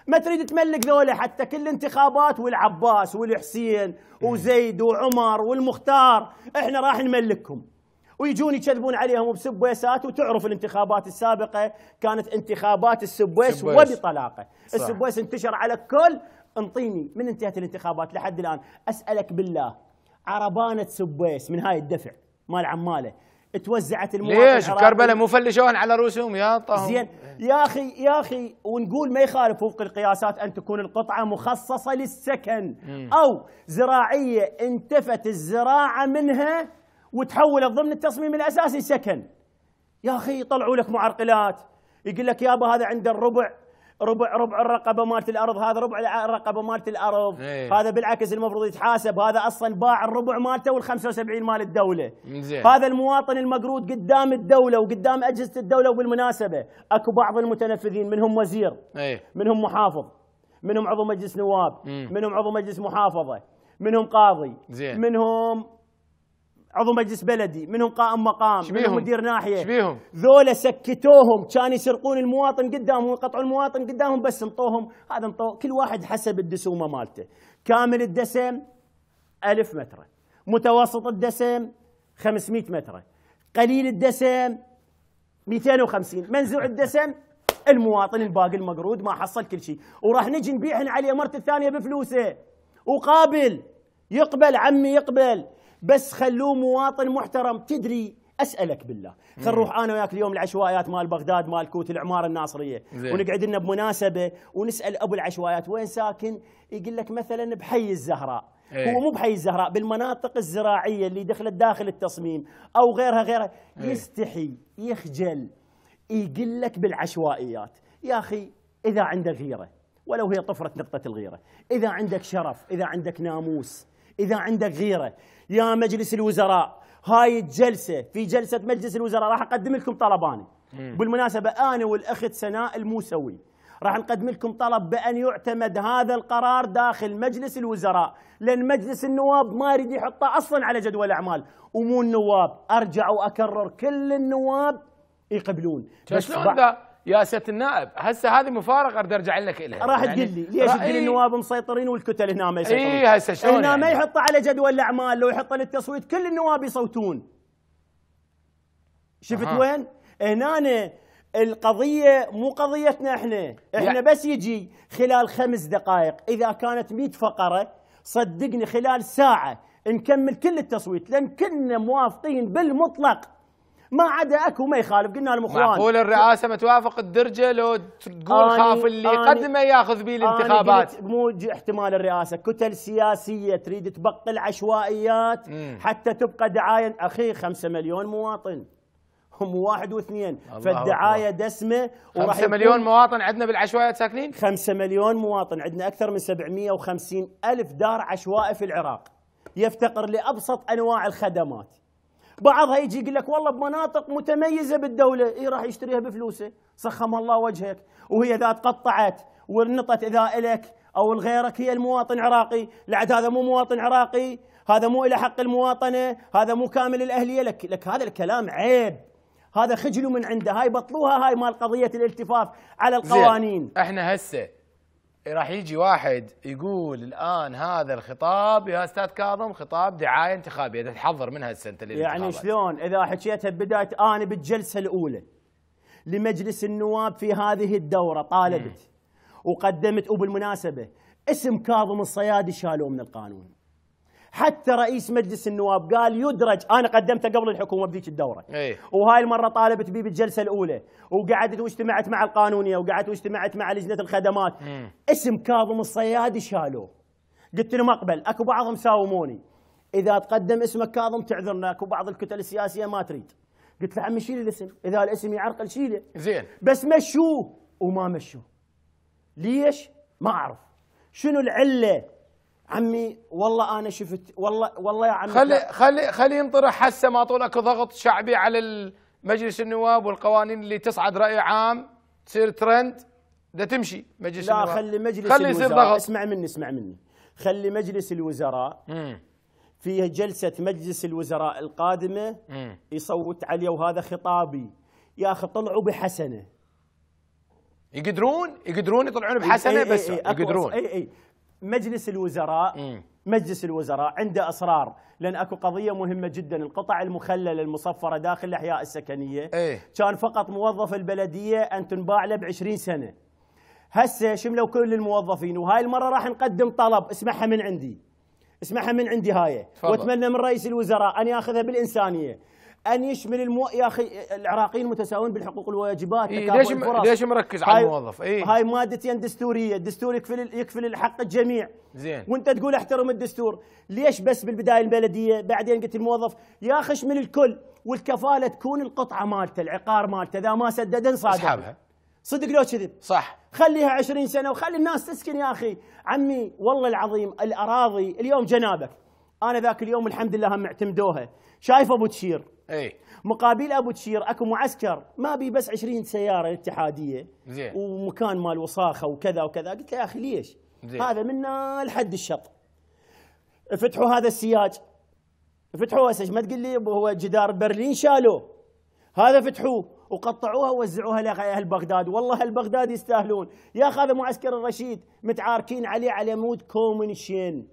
ما تريد تملك ذولا حتى كل انتخابات والعباس والحسين وزيد وعمر والمختار احنا راح نملكهم ويجون يكذبون عليهم بسبويسات وتعرف الانتخابات السابقه كانت انتخابات السبويس وبطلاقه السبويس انتشر على الكل انطيني من انتهت الانتخابات لحد الان اسالك بالله عربانه سبويس من هاي الدفع مال عماله توزعت المواطن ليش كربلاء مو فلشوهن على رؤوسهم يا طهم زين يا اخي يا اخي ونقول ما يخالف وفق القياسات ان تكون القطعه مخصصه للسكن مم. او زراعيه انتفت الزراعه منها وتحولت ضمن التصميم الاساسي سكن يا اخي يطلعوا لك معرقلات يقول لك يابا هذا عنده الربع ربع ربع الرقبه مالت الارض هذا ربع الرقبه مالت الارض ايه. هذا بالعكس المفروض يتحاسب هذا اصلا باع الربع مالته وال75 مال الدوله زي. هذا المواطن المقروض قدام الدوله وقدام اجهزه الدوله وبالمناسبه اكو بعض المتنفذين منهم وزير ايه. منهم محافظ منهم عضو مجلس نواب ام. منهم عضو مجلس محافظه منهم قاضي زي. منهم عضو مجلس بلدي منهم قائم مقام منهم مدير ناحيه شبيهم ذولا سكتوهم كان يسرقون المواطن قدامهم ويقطعوا المواطن قدامهم بس انطوهم هذا انطوه كل واحد حسب الدسومه مالته كامل الدسم ألف متر متوسط الدسم 500 متر قليل الدسم 250 منزوع الدسم المواطن الباقي المقرود ما حصل كل شيء وراح نجي نبيعهن عليه مرت الثانية بفلوسه وقابل يقبل عمي يقبل بس خلوه مواطن محترم تدري اسالك بالله خل نروح انا وياك اليوم العشوائيات مال بغداد مال كوت العماره الناصريه زي. ونقعد لنا بمناسبه ونسال ابو العشوائيات وين ساكن يقول لك مثلا بحي الزهراء ايه. هو مو بحي الزهراء بالمناطق الزراعيه اللي دخلت داخل التصميم او غيرها غيرها ايه. يستحي يخجل يقول لك بالعشوائيات يا اخي اذا عندك غيره ولو هي طفره نقطه الغيره اذا عندك شرف اذا عندك ناموس اذا عندك غيره يا مجلس الوزراء هاي الجلسه في جلسه مجلس الوزراء راح اقدم لكم طلب انا بالمناسبه انا والاخت سناء الموسوي راح نقدم لكم طلب بان يعتمد هذا القرار داخل مجلس الوزراء لان مجلس النواب ما يريد يحطه اصلا على جدول الاعمال ومو النواب ارجع واكرر كل النواب يقبلون بس شلون يا سياده النائب هسه هذه مفارقه اريد ارجع لك الها راح يعني تقول لي ليش تقول النواب مسيطرين والكتل هنا ما يسيطرون اي هسه شلون هنا يعني؟ ما يحطه على جدول الاعمال لو يحطه للتصويت كل النواب يصوتون شفت أه. وين؟ هنا القضيه مو قضيتنا احنا احنا يعني بس يجي خلال خمس دقائق اذا كانت 100 فقره صدقني خلال ساعه نكمل كل التصويت لان كنا موافقين بالمطلق ما عدا اكو ما يخالف قلنا لهم اخوان معقول الرئاسه ما توافق الدرجه لو تقول خاف اللي يقدمه ياخذ به الانتخابات مو احتمال الرئاسه كتل سياسيه تريد تبقي العشوائيات مم. حتى تبقى دعايه اخي 5 مليون مواطن هم واحد واثنين فالدعاية دسمة خمسة مليون مواطن عندنا بالعشوائيات ساكنين خمسة مليون مواطن عندنا أكثر من 750 ألف دار عشوائي في العراق يفتقر لأبسط أنواع الخدمات بعضها يجي يقول لك والله بمناطق متميزه بالدوله اي راح يشتريها بفلوسه سخم الله وجهك وهي اذا تقطعت ونطت اذا الك او لغيرك هي المواطن عراقي لعد هذا مو مواطن عراقي هذا مو الى حق المواطنه هذا مو كامل الاهليه لك لك هذا الكلام عيب هذا خجلوا من عنده هاي بطلوها هاي مال قضيه الالتفاف على القوانين احنا هسه راح يجي واحد يقول الان هذا الخطاب يا استاذ كاظم خطاب دعايه انتخابيه اذا تحضر منها السنه اللي يعني شلون اذا حكيتها ببدايه انا بالجلسه الاولى لمجلس النواب في هذه الدوره طالبت وقدمت وبالمناسبه اسم كاظم الصيادي شالوه من القانون حتى رئيس مجلس النواب قال يدرج انا قدمته قبل الحكومه بذيك الدوره أي. وهاي المره طالبت بي بالجلسه الاولى وقعدت واجتمعت مع القانونيه وقعدت واجتمعت مع لجنه الخدمات م. اسم كاظم الصيادي شالوه قلت لهم اقبل اكو بعضهم ساوموني اذا تقدم اسمك كاظم تعذرنا اكو بعض الكتل السياسيه ما تريد قلت له عمي شيل الاسم اذا الاسم يعرقل شيله زين بس مشوه وما مشوه ليش ما اعرف شنو العله عمي والله انا شفت والله والله يا عمي خلي خلي خلي ينطرح هسه ما طول اكو ضغط شعبي على مجلس النواب والقوانين اللي تصعد راي عام تصير ترند ده تمشي مجلس لا النواب لا خلي مجلس خلي الوزراء ضغط. اسمع مني اسمع مني خلي مجلس الوزراء مم. في جلسه مجلس الوزراء القادمه مم. يصوت عليه وهذا خطابي يا اخي طلعوا بحسنه يقدرون يقدرون يطلعون بحسنه اي اي اي بس يقدرون اي اي مجلس الوزراء مجلس الوزراء عنده اصرار لان اكو قضيه مهمه جدا القطع المخلله المصفره داخل الاحياء السكنيه ايه؟ كان فقط موظف البلديه ان تنباع له ب 20 سنه هسه شملوا كل الموظفين وهاي المره راح نقدم طلب اسمعها من عندي اسمعها من عندي هاي واتمنى من رئيس الوزراء ان ياخذها بالانسانيه ان يشمل المو... يا اخي العراقيين متساوون بالحقوق والواجبات إيه ليش م... ليش مركز على الموظف؟ اي هاي مادتين دستوريه، الدستور يكفل يكفل الحق الجميع زين وانت تقول احترم الدستور، ليش بس بالبدايه البلديه بعدين قلت الموظف يا اخي اشمل الكل والكفاله تكون القطعه مالته، العقار مالته، اذا ما سدد انصادم اسحبها صدق لو كذب صح خليها 20 سنه وخلي الناس تسكن يا اخي، عمي والله العظيم الاراضي اليوم جنابك انا ذاك اليوم الحمد لله هم اعتمدوها، شايف ابو تشير ايه مقابل ابو تشير اكو معسكر ما بي بس 20 سياره اتحاديه زين ومكان مال وصاخه وكذا وكذا قلت له يا اخي ليش؟ زين هذا منا لحد الشط فتحوا هذا السياج فتحوه هسه ما تقول لي هو جدار برلين شالوه هذا فتحوه وقطعوها ووزعوها لاهل بغداد والله اهل بغداد يستاهلون يا هذا معسكر الرشيد متعاركين عليه على مود كومنشن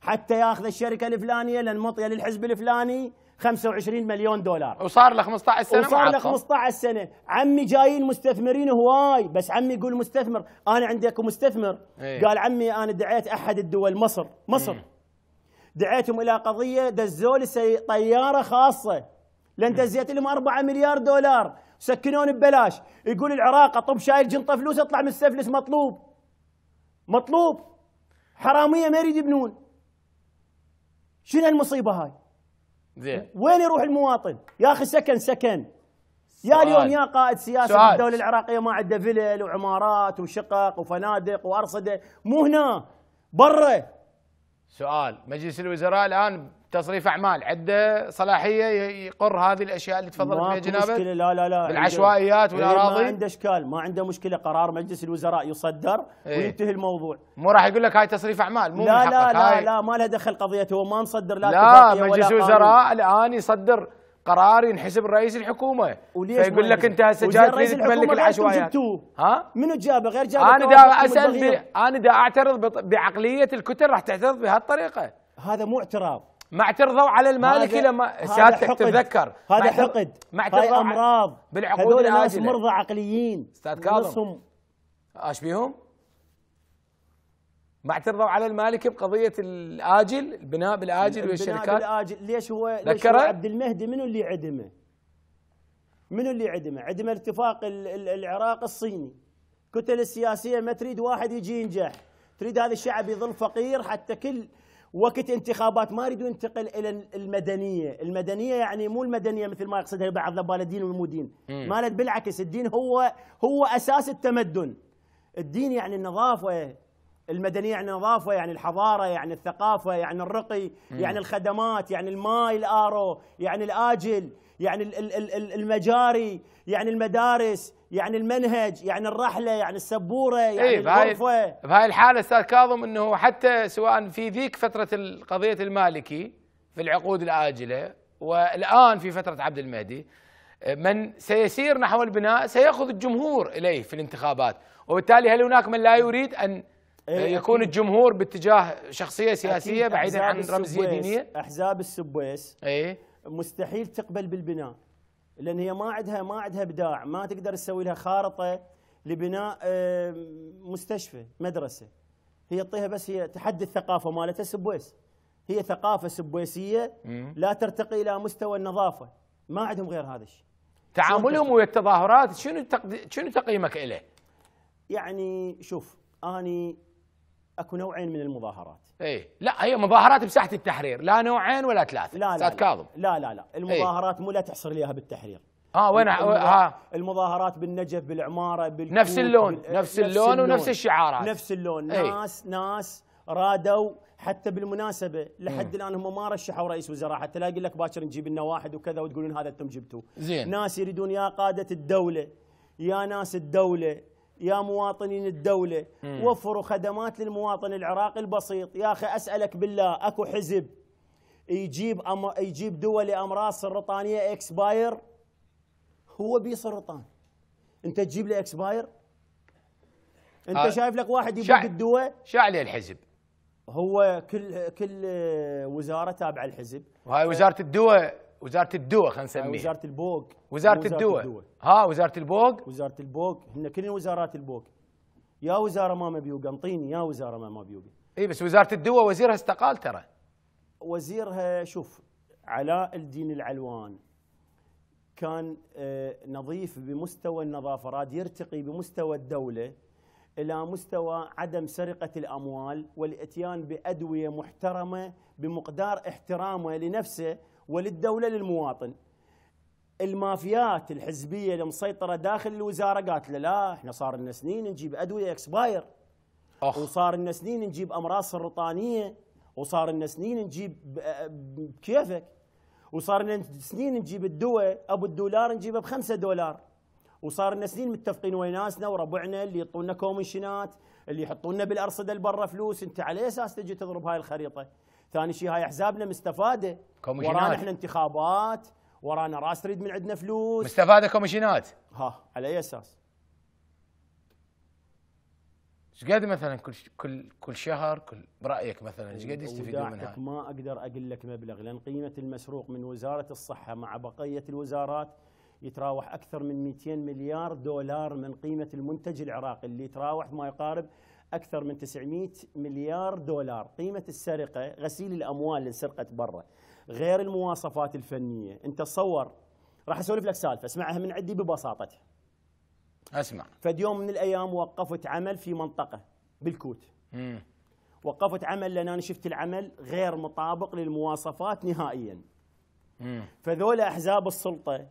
حتى ياخذ الشركه الفلانيه للمطيه للحزب الفلاني 25 مليون دولار وصار له 15 سنه وصار له 15 سنه عمي جايين مستثمرين هواي بس عمي يقول مستثمر انا عندي اكو مستثمر ايه. قال عمي انا دعيت احد الدول مصر مصر إيه. دعيتهم الى قضيه دزول طياره خاصه لان إيه. دزيت لهم 4 مليار دولار سكنون ببلاش يقول العراق طب شايل جنطه فلوس اطلع من السفلس مطلوب مطلوب حراميه ما يريد يبنون شنو المصيبه هاي زين وين يروح المواطن؟ يا اخي سكن سكن يا اليوم يا قائد سياسي سؤال. الدولة العراقية ما عنده فلل وعمارات وشقق وفنادق وأرصدة مو هنا برا سؤال مجلس الوزراء الان تصريف اعمال عنده صلاحيه يقر هذه الاشياء اللي تفضلت فيها جنابه مشكله لا لا لا بالعشوائيات والاراضي ما عنده اشكال ما عنده مشكله قرار مجلس الوزراء يصدر ايه وينتهي الموضوع مو راح يقول لك هاي تصريف اعمال مو لا لا لا, لا ما لها دخل قضيه هو ما نصدر لا لا مجلس الوزراء الان يصدر قرار ينحسب رئيس الحكومه فيقول لك انت هسه جاي تريد تملك العشوائيات ها منو جابه غير جابه انا دا اسال ب... انا دا اعترض بعقليه الكتل راح تعترض بهالطريقه هذا مو اعتراض ما اعترضوا على المالكي لما سيادتك تتذكر هذا حقد ما اعترضوا امراض بالعقود هذول ناس مرضى عقليين استاذ كاظم اشبيهم؟ ما اعترضوا على المالكي بقضيه الاجل البناء بالاجل البناء والشركات بالاجل ليش هو ليش هو عبد المهدي منو اللي عدمه؟ منو اللي عدمه؟ عدم الاتفاق العراق الصيني كتل السياسيه ما تريد واحد يجي ينجح تريد هذا الشعب يظل فقير حتى كل وقت انتخابات ما يريدوا ينتقل الى المدنيه، المدنيه يعني مو المدنيه مثل ما يقصدها بعض الضبالدين والمودين، مالت بالعكس الدين هو هو اساس التمدن. الدين يعني النظافه المدنية يعني النظافة يعني الحضارة يعني الثقافة يعني الرقي مم. يعني الخدمات يعني الماي الآرو يعني الآجل يعني المجاري يعني المدارس يعني المنهج يعني الرحلة يعني السبورة إيه، يعني إيه الغرفة بهاي الحالة أستاذ كاظم أنه حتى سواء في ذيك فترة قضية المالكي في العقود الآجلة والآن في فترة عبد المهدي من سيسير نحو البناء سيأخذ الجمهور إليه في الانتخابات وبالتالي هل هناك من لا يريد أن إيه، أه، يكون الجمهور باتجاه شخصيه سياسيه بعيدا عن رمزيه دينيه احزاب السبويس اي مستحيل تقبل بالبناء لان هي ما عندها ما عندها ابداع ما تقدر تسوي لها خارطه لبناء أه، مستشفى مدرسه هي تعطيها بس هي تحدي الثقافه مالتها سبويس هي ثقافه سبويسيه لا ترتقي الى مستوى النظافه ما عندهم غير هذا الشيء تعاملهم ويا التظاهرات شنو شنو تقييمك له؟ يعني شوف اني اكو نوعين من المظاهرات ايه لا هي مظاهرات بساحه التحرير لا نوعين ولا ثلاثه لا لا, لا كاظم لا لا لا إيه. المظاهرات مو لا تحصر ليها بالتحرير اه وين ها آه. المظاهرات بالنجف بالعماره بالكوت نفس اللون نفس, نفس اللون, اللون ونفس الشعارات نفس اللون ايه؟ ناس ناس رادوا حتى بالمناسبه لحد الان هم ما رشحوا رئيس وزراء حتى لا يقول لك باكر نجيب لنا واحد وكذا وتقولون هذا انتم جبتوه زين ناس يريدون يا قاده الدوله يا ناس الدوله يا مواطنين الدولة مم. وفروا خدمات للمواطن العراقي البسيط يا أخي أسألك بالله أكو حزب يجيب أم... يجيب دول أمراض سرطانية إكسباير هو بي سرطان أنت تجيب له إكسباير أنت آه. شايف لك واحد يبقى شع... الدواء شو عليه الحزب هو كل كل وزارة تابعة الحزب وهاي وزارة الدواء وزاره الدواء خلينا آه، نسميها وزاره البوق وزاره الدواء ها وزاره البوق وزاره البوق احنا كلنا وزارات البوق يا وزاره ما مبيوق انطيني يا وزاره ما مبيوق اي بس وزاره الدواء وزيرها استقال ترى وزيرها شوف علاء الدين العلوان كان آه، نظيف بمستوى النظافه راد يرتقي بمستوى الدوله الى مستوى عدم سرقه الاموال والاتيان بادويه محترمه بمقدار احترامه لنفسه وللدولة للمواطن المافيات الحزبية المسيطرة داخل الوزارة قالت له لا احنا صار لنا سنين نجيب أدوية اكسباير أوه. وصار لنا سنين نجيب أمراض سرطانية وصار لنا سنين نجيب بكيفك وصار لنا سنين نجيب الدواء ابو الدولار نجيبه بخمسة دولار وصار لنا سنين متفقين ويا ناسنا وربعنا اللي يعطونا كومنشنات اللي يحطونا بالارصده البرة فلوس انت على اساس تجي تضرب هاي الخريطه ثاني شيء هاي احزابنا مستفاده ورانا احنا انتخابات ورانا راس تريد من عندنا فلوس مستفاده كوميشنات ها على اي اساس؟ ايش قد مثلا كل كل كل شهر كل برايك مثلا ايش قد يستفيدون منها؟ ما اقدر اقول لك مبلغ لان قيمه المسروق من وزاره الصحه مع بقيه الوزارات يتراوح اكثر من 200 مليار دولار من قيمه المنتج العراقي اللي يتراوح ما يقارب أكثر من 900 مليار دولار قيمة السرقة غسيل الأموال اللي سرقت برا غير المواصفات الفنية أنت تصور راح أسولف لك سالفة اسمعها من عندي ببساطتها أسمع فد يوم من الأيام وقفت عمل في منطقة بالكوت مم. وقفت عمل لأن أنا شفت العمل غير مطابق للمواصفات نهائيا مم. فذولا أحزاب السلطة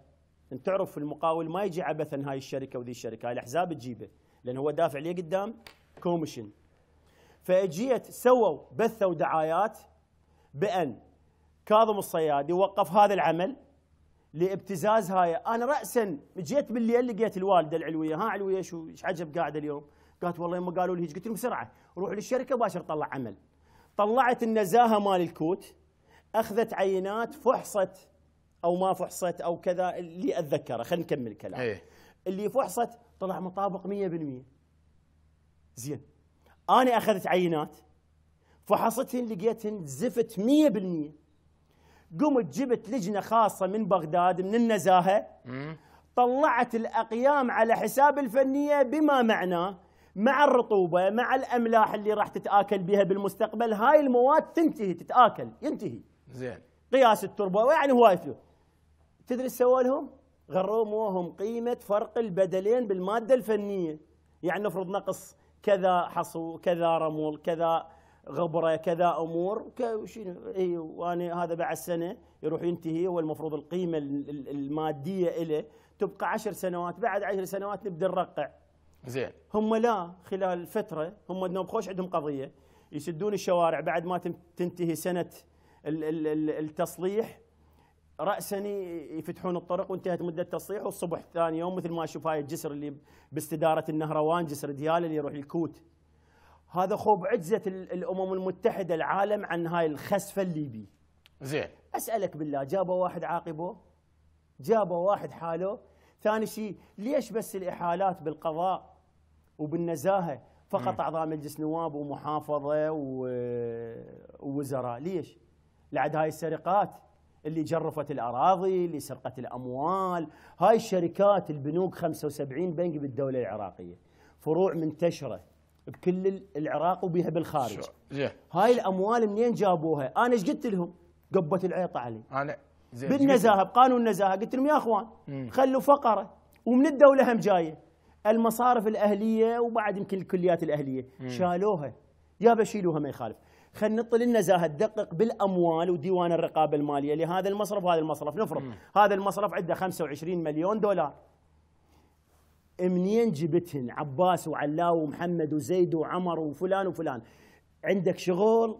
انت تعرف المقاول ما يجي عبثا هاي الشركه وذي الشركه هاي الاحزاب تجيبه لان هو دافع ليه قدام كوميشن فاجيت سووا بثوا دعايات بان كاظم الصيادي وقف هذا العمل لابتزاز هاي انا راسا جيت بالليل لقيت الوالده العلويه ها علويه شو ايش عجب قاعده اليوم قالت والله يما قالوا لي هيك قلت لهم بسرعه روح للشركه باشر طلع عمل طلعت النزاهه مال الكوت اخذت عينات فحصت او ما فحصت او كذا اللي اتذكره خلينا نكمل الكلام إيه. اللي فحصت طلع مطابق 100% زين انا اخذت عينات فحصتهن لقيتهن زفت 100% قمت جبت لجنه خاصه من بغداد من النزاهه طلعت الاقيام على حساب الفنيه بما معناه مع الرطوبه مع الاملاح اللي راح تتاكل بها بالمستقبل هاي المواد تنتهي تتاكل ينتهي زين قياس التربه يعني هواي فلوس تدري ايش سووا لهم؟ غرموهم قيمه فرق البدلين بالماده الفنيه يعني نفرض نقص كذا حصو كذا رمل كذا غبره كذا امور اي وانا هذا بعد سنه يروح ينتهي هو المفروض القيمه الماديه له تبقى عشر سنوات بعد عشر سنوات نبدا نرقع زين هم لا خلال فتره هم بخوش عندهم قضيه يسدون الشوارع بعد ما تنتهي سنه التصليح راسا يفتحون الطرق وانتهت مده التصليح والصبح ثاني يوم مثل ما اشوف هاي الجسر اللي باستداره النهروان جسر ديال اللي يروح الكوت هذا خوب عجزه الامم المتحده العالم عن هاي الخسفه الليبي زين اسالك بالله جابوا واحد عاقبه جابوا واحد حاله ثاني شيء ليش بس الاحالات بالقضاء وبالنزاهه فقط اعضاء مجلس نواب ومحافظه ووزراء ليش لعد هاي السرقات اللي جرفت الاراضي اللي سرقت الاموال هاي الشركات البنوك 75 بنك بالدوله العراقيه فروع منتشره بكل العراق وبها بالخارج هاي الاموال منين جابوها انا ايش قلت لهم قبه العيطه علي انا بالنزاهه بقانون النزاهه قلت لهم يا اخوان خلوا فقره ومن الدوله هم جايه المصارف الاهليه وبعد يمكن الكليات الاهليه شالوها يا بشيلوها ما يخالف خلينا نطل النزاهه تدقق بالاموال وديوان الرقابه الماليه لهذا المصرف وهذا المصرف نفرض هذا المصرف عنده 25 مليون دولار منين جبتهن عباس وعلاو ومحمد وزيد وعمر وفلان وفلان عندك شغل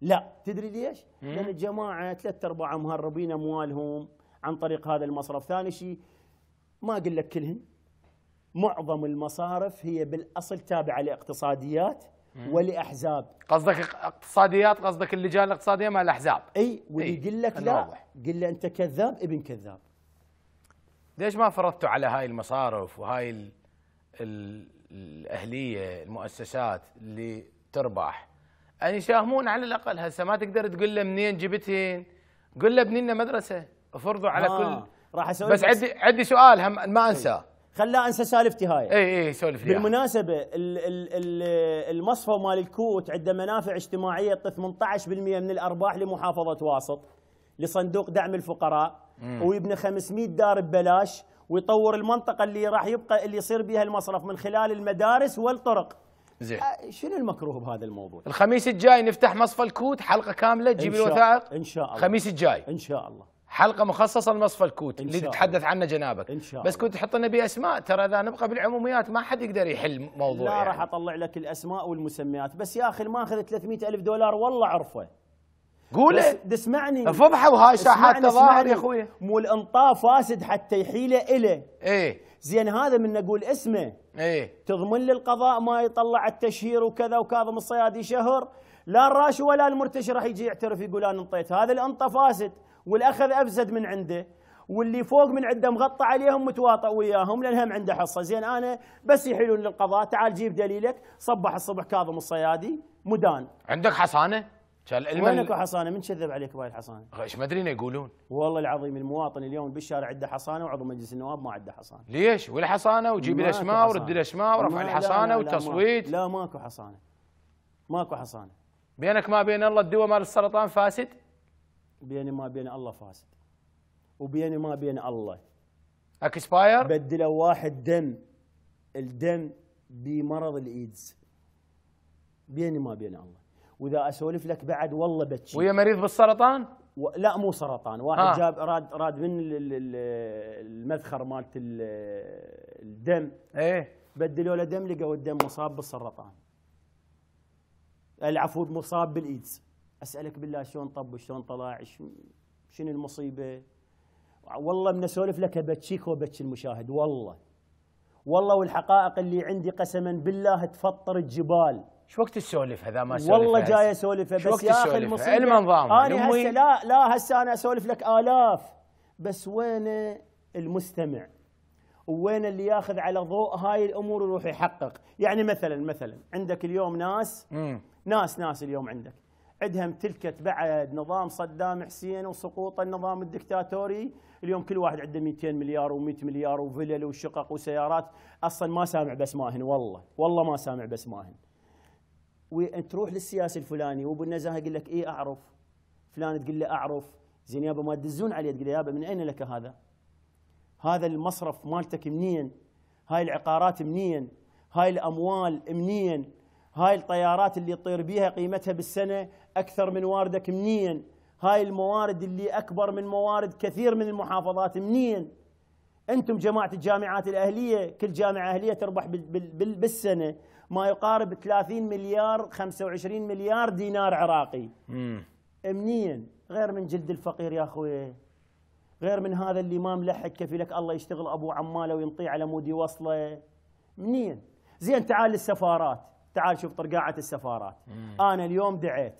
لا تدري ليش لان الجماعه ثلاث ارباع مهربين اموالهم عن طريق هذا المصرف ثاني شيء ما اقول لك كلهن معظم المصارف هي بالاصل تابعه لاقتصاديات ولاحزاب قصدك اقتصاديات قصدك اللجان الاقتصاديه مع الاحزاب اي واللي يقول لك لا قل له انت كذاب ابن كذاب ليش ما فرضتوا على هاي المصارف وهاي الـ الـ الاهليه المؤسسات اللي تربح ان يساهمون على الاقل هسه ما تقدر تقول له منين جبتهن قل له بنينا مدرسه افرضوا على آه. كل راح اسوي بس, بس عندي عندي سؤال هم ما انساه خلاه انسى سالفتي هاي اي اي سولف لي بالمناسبه الـ الـ الـ المصفى مال الكوت عنده منافع اجتماعيه 18% من الارباح لمحافظه واسط لصندوق دعم الفقراء ويبنى 500 دار ببلاش ويطور المنطقه اللي راح يبقى اللي يصير بها المصرف من خلال المدارس والطرق زين شنو المكروه بهذا الموضوع؟ الخميس الجاي نفتح مصفى الكوت حلقه كامله تجيب الوثائق ان شاء الله الخميس الجاي ان شاء الله حلقه مخصصه لمصفى الكوت اللي تتحدث عنه جنابك إن شاء بس كنت تحط لنا باسماء ترى اذا نبقى بالعموميات ما حد يقدر يحل موضوع لا يعني. راح اطلع لك الاسماء والمسميات بس يا اخي الماخذ 300 الف دولار والله عرفه قوله اسمعني فضحه وهاي ساحات تظاهر يا اخوي مو الانطاء فاسد حتى يحيله اله ايه زين هذا من نقول اسمه ايه تضمن للقضاء ما يطلع التشهير وكذا وكاظم الصيادي شهر لا الراشي ولا المرتشي راح يجي يعترف يقول انا انطيت هذا الانطه فاسد والاخذ افسد من عنده واللي فوق من عنده مغطى عليهم متواطئ وياهم لان هم عنده حصه زين انا بس يحيلون للقضاء تعال جيب دليلك صبح الصبح كاظم الصيادي مدان عندك حصانه كان وينك حصانه من كذب عليك بهاي الحصانه؟ ايش ما ادري يقولون والله العظيم المواطن اليوم بالشارع عنده حصانه وعضو مجلس النواب ما عنده حصانه ليش؟ والحصانه وجيب الاسماء ورد الاسماء ورفع الحصانه والتصويت لا ماكو حصانه ماكو حصانه بينك ما بين الله الدواء مال السرطان فاسد؟ بيني ما بين الله فاسد وبيني ما بين الله اكسباير بدلوا واحد دم الدم بمرض الايدز بيني ما بين الله واذا اسولف لك بعد والله بتشي ويا مريض بالسرطان و... لا مو سرطان واحد ها. جاب راد راد من المذخر مالت الدم ايه بدلوا له دم لقوا الدم مصاب بالسرطان العفو مصاب بالايدز اسالك بالله شلون طب وشلون طلع شنو المصيبه والله من اسولف لك ابكيك وابكي المشاهد والله والله والحقائق اللي عندي قسما بالله تفطر الجبال شو وقت تسولف هذا ما سولف والله جاي اسولف بس يا اخي المصيبه انا هسه لا لا هسه انا اسولف لك الاف بس وين المستمع وين اللي ياخذ على ضوء هاي الامور ويروح يحقق يعني مثلا مثلا عندك اليوم ناس مم. ناس ناس اليوم عندك عندها تلكت بعد نظام صدام حسين وسقوط النظام الدكتاتوري اليوم كل واحد عنده 200 مليار و100 مليار وفلل وشقق وسيارات اصلا ما سامع ماهن والله والله ما سامع باسماهن وانت تروح للسياسي الفلاني وابو النزاهه يقول لك اي اعرف فلان تقول له اعرف زين يابا ما تدزون عليه تقول يابا من اين لك هذا؟ هذا المصرف مالتك منين؟ هاي العقارات منين؟ هاي الاموال منين؟ هاي الطيارات اللي تطير بيها قيمتها بالسنه أكثر من واردك منين هاي الموارد اللي أكبر من موارد كثير من المحافظات منين أنتم جماعة الجامعات الأهلية كل جامعة أهلية تربح بالسنة ما يقارب 30 مليار 25 مليار دينار عراقي منين غير من جلد الفقير يا أخوي غير من هذا اللي ما ملحق كفيلك الله يشتغل أبو عماله وينطيه على مود يوصله منين زين تعال للسفارات تعال شوف طرقاعة السفارات مم. أنا اليوم دعيت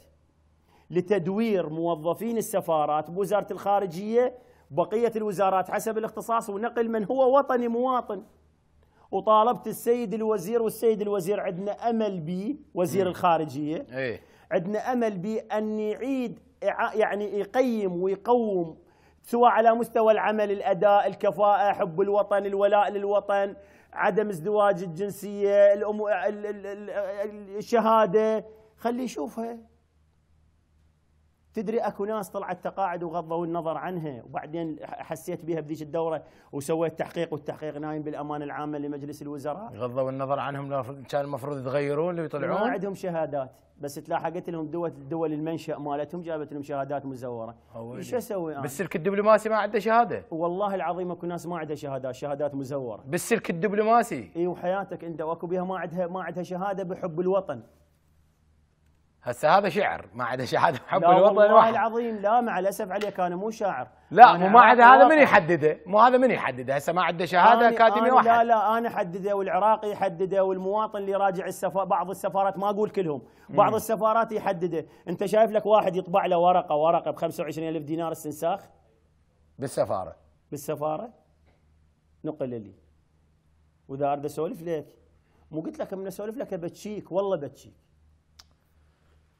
لتدوير موظفين السفارات بوزارة الخارجية بقية الوزارات حسب الاختصاص ونقل من هو وطني مواطن وطالبت السيد الوزير والسيد الوزير عندنا أمل بي وزير م. الخارجية إيه. عندنا أمل بي أن يعيد يعني يقيم ويقوم سواء على مستوى العمل الأداء الكفاءة حب الوطن الولاء للوطن عدم ازدواج الجنسية الشهادة خلي يشوفها تدري اكو ناس طلعت تقاعد وغضوا النظر عنها وبعدين حسيت بها بذيك الدوره وسويت تحقيق والتحقيق نايم بالامانه العامه لمجلس الوزراء غضوا النظر عنهم كان المفروض يتغيرون ويطلعون ما عندهم شهادات بس تلاحقت لهم دول الدول المنشا مالتهم جابت لهم شهادات مزوره ايش اسوي انا؟ بالسلك الدبلوماسي ما عنده شهاده والله العظيم اكو ناس ما عندها شهادات شهادات مزوره بالسلك الدبلوماسي اي وحياتك انت واكو بها ما عندها ما عندها شهاده بحب الوطن هسه هذا شعر ما عدا شهاده حب الوطن والله العظيم لا مع الاسف عليك انا مو شاعر لا مو ما عدا هذا من يحدده مو هذا من يحدده هسه ما عنده شهاده اكاديميه واحد لا لا انا حدده والعراقي يحدده والمواطن اللي يراجع السفارة بعض السفارات ما اقول كلهم بعض مم. السفارات يحدده انت شايف لك واحد يطبع له ورقه ورقه ب 25000 دينار استنساخ بالسفاره بالسفاره نقل لي واذا اريد اسولف لك مو قلت لك من اسولف لك بتشيك والله بتشيك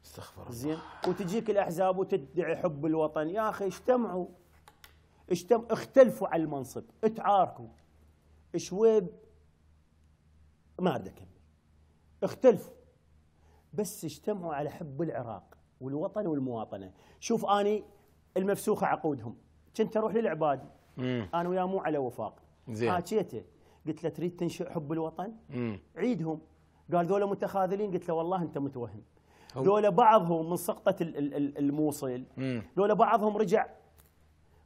استغفر الله زين وتجيك الاحزاب وتدعي حب الوطن يا اخي اجتمعوا اجتم... اختلفوا على المنصب اتعاركوا شويب ما اريد اكمل اختلفوا بس اجتمعوا على حب العراق والوطن والمواطنه شوف اني المفسوخه عقودهم كنت اروح للعبادي انا وياه مو على وفاق زين حاكيته آه، قلت له تريد تنشئ حب الوطن؟ مم. عيدهم قال ذولا متخاذلين قلت له والله انت متوهم لولا بعضهم من سقطه الموصل لولا بعضهم رجع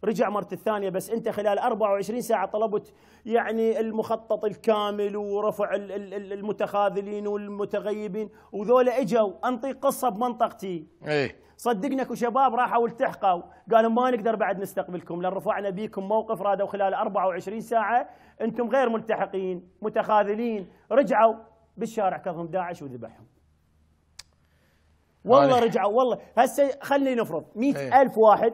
رجع مرة الثانية بس أنت خلال 24 ساعة طلبت يعني المخطط الكامل ورفع المتخاذلين والمتغيبين وذولا اجوا أنطيك قصة بمنطقتي ايه صدقني اكو شباب راحوا التحقوا قالوا ما نقدر بعد نستقبلكم لان رفعنا بيكم موقف رادوا خلال 24 ساعة أنتم غير ملتحقين متخاذلين رجعوا بالشارع كظم داعش وذبحهم والله رجعوا والله هسه خلينا نفرض مئة إيه. ألف واحد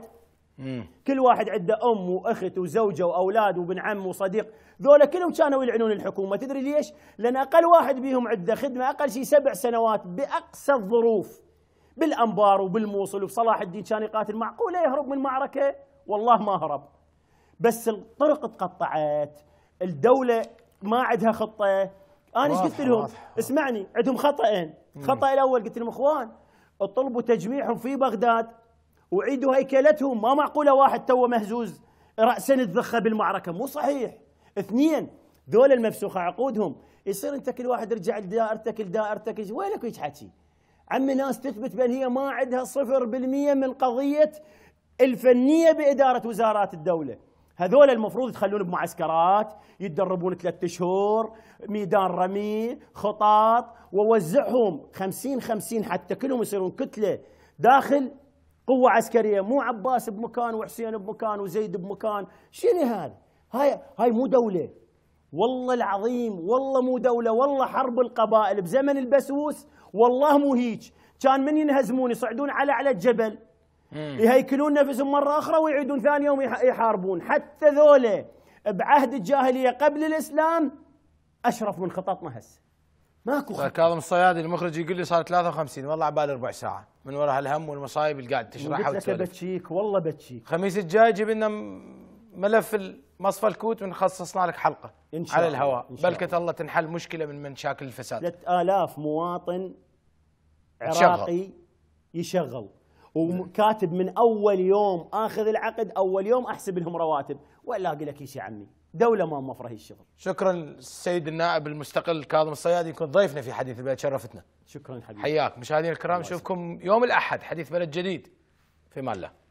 مم. كل واحد عنده أم وأخت وزوجة وأولاد وابن عم وصديق ذولا كلهم كانوا يلعنون الحكومة تدري ليش؟ لأن أقل واحد بيهم عنده خدمة أقل شيء سبع سنوات بأقصى الظروف بالأنبار وبالموصل وبصلاح الدين كان يقاتل معقولة يهرب من معركة والله ما هرب بس الطرق تقطعت الدولة ما عندها خطة أنا ايش قلت لهم؟ اسمعني عندهم خطأين الخطأ الأول قلت لهم إخوان طلبوا تجميعهم في بغداد وعيدوا هيكلتهم ما معقوله واحد توه مهزوز راسا تذخه بالمعركه مو صحيح اثنين ذول المفسوخه عقودهم يصير انت كل واحد رجع لدائرتك لدائرتك وينك هيك حكي عمي ناس تثبت بان هي ما عندها 0% من قضيه الفنيه باداره وزارات الدوله هذول المفروض يتخلون بمعسكرات يتدربون ثلاثة شهور ميدان رمي خطاط ووزعهم خمسين خمسين حتى كلهم يصيرون كتلة داخل قوة عسكرية مو عباس بمكان وحسين بمكان وزيد بمكان شنو هذا هاي هاي مو دولة والله العظيم والله مو دولة والله حرب القبائل بزمن البسوس والله مو هيج كان من ينهزمون يصعدون على على الجبل يهيكلون نفسهم مرة أخرى ويعيدون ثاني يوم يحاربون حتى ذولا بعهد الجاهلية قبل الإسلام أشرف من خططنا هسه ماكو خطط كاظم الصيادي المخرج يقول لي صار 53 والله عبالي ربع ساعة من وراء الهم والمصايب اللي قاعد تشرحها وتسولف بتشيك والله بتشيك الخميس الجاي جيب لنا ملف مصفى الكوت ونخصصنا لك حلقة إن شاء على الهواء بلكة الله تنحل مشكلة من مشاكل الفساد 3000 مواطن عراقي يشغل وكاتب إيه. من اول يوم اخذ العقد اول يوم احسب لهم رواتب ولا اقول لك ايش يا عمي دوله ما موفره الشغل شكرا السيد النائب المستقل كاظم الصياد يكون ضيفنا في حديث البلد شرفتنا شكرا حبيبي حياك مشاهدينا الكرام نشوفكم يوم الاحد حديث بلد جديد في مالله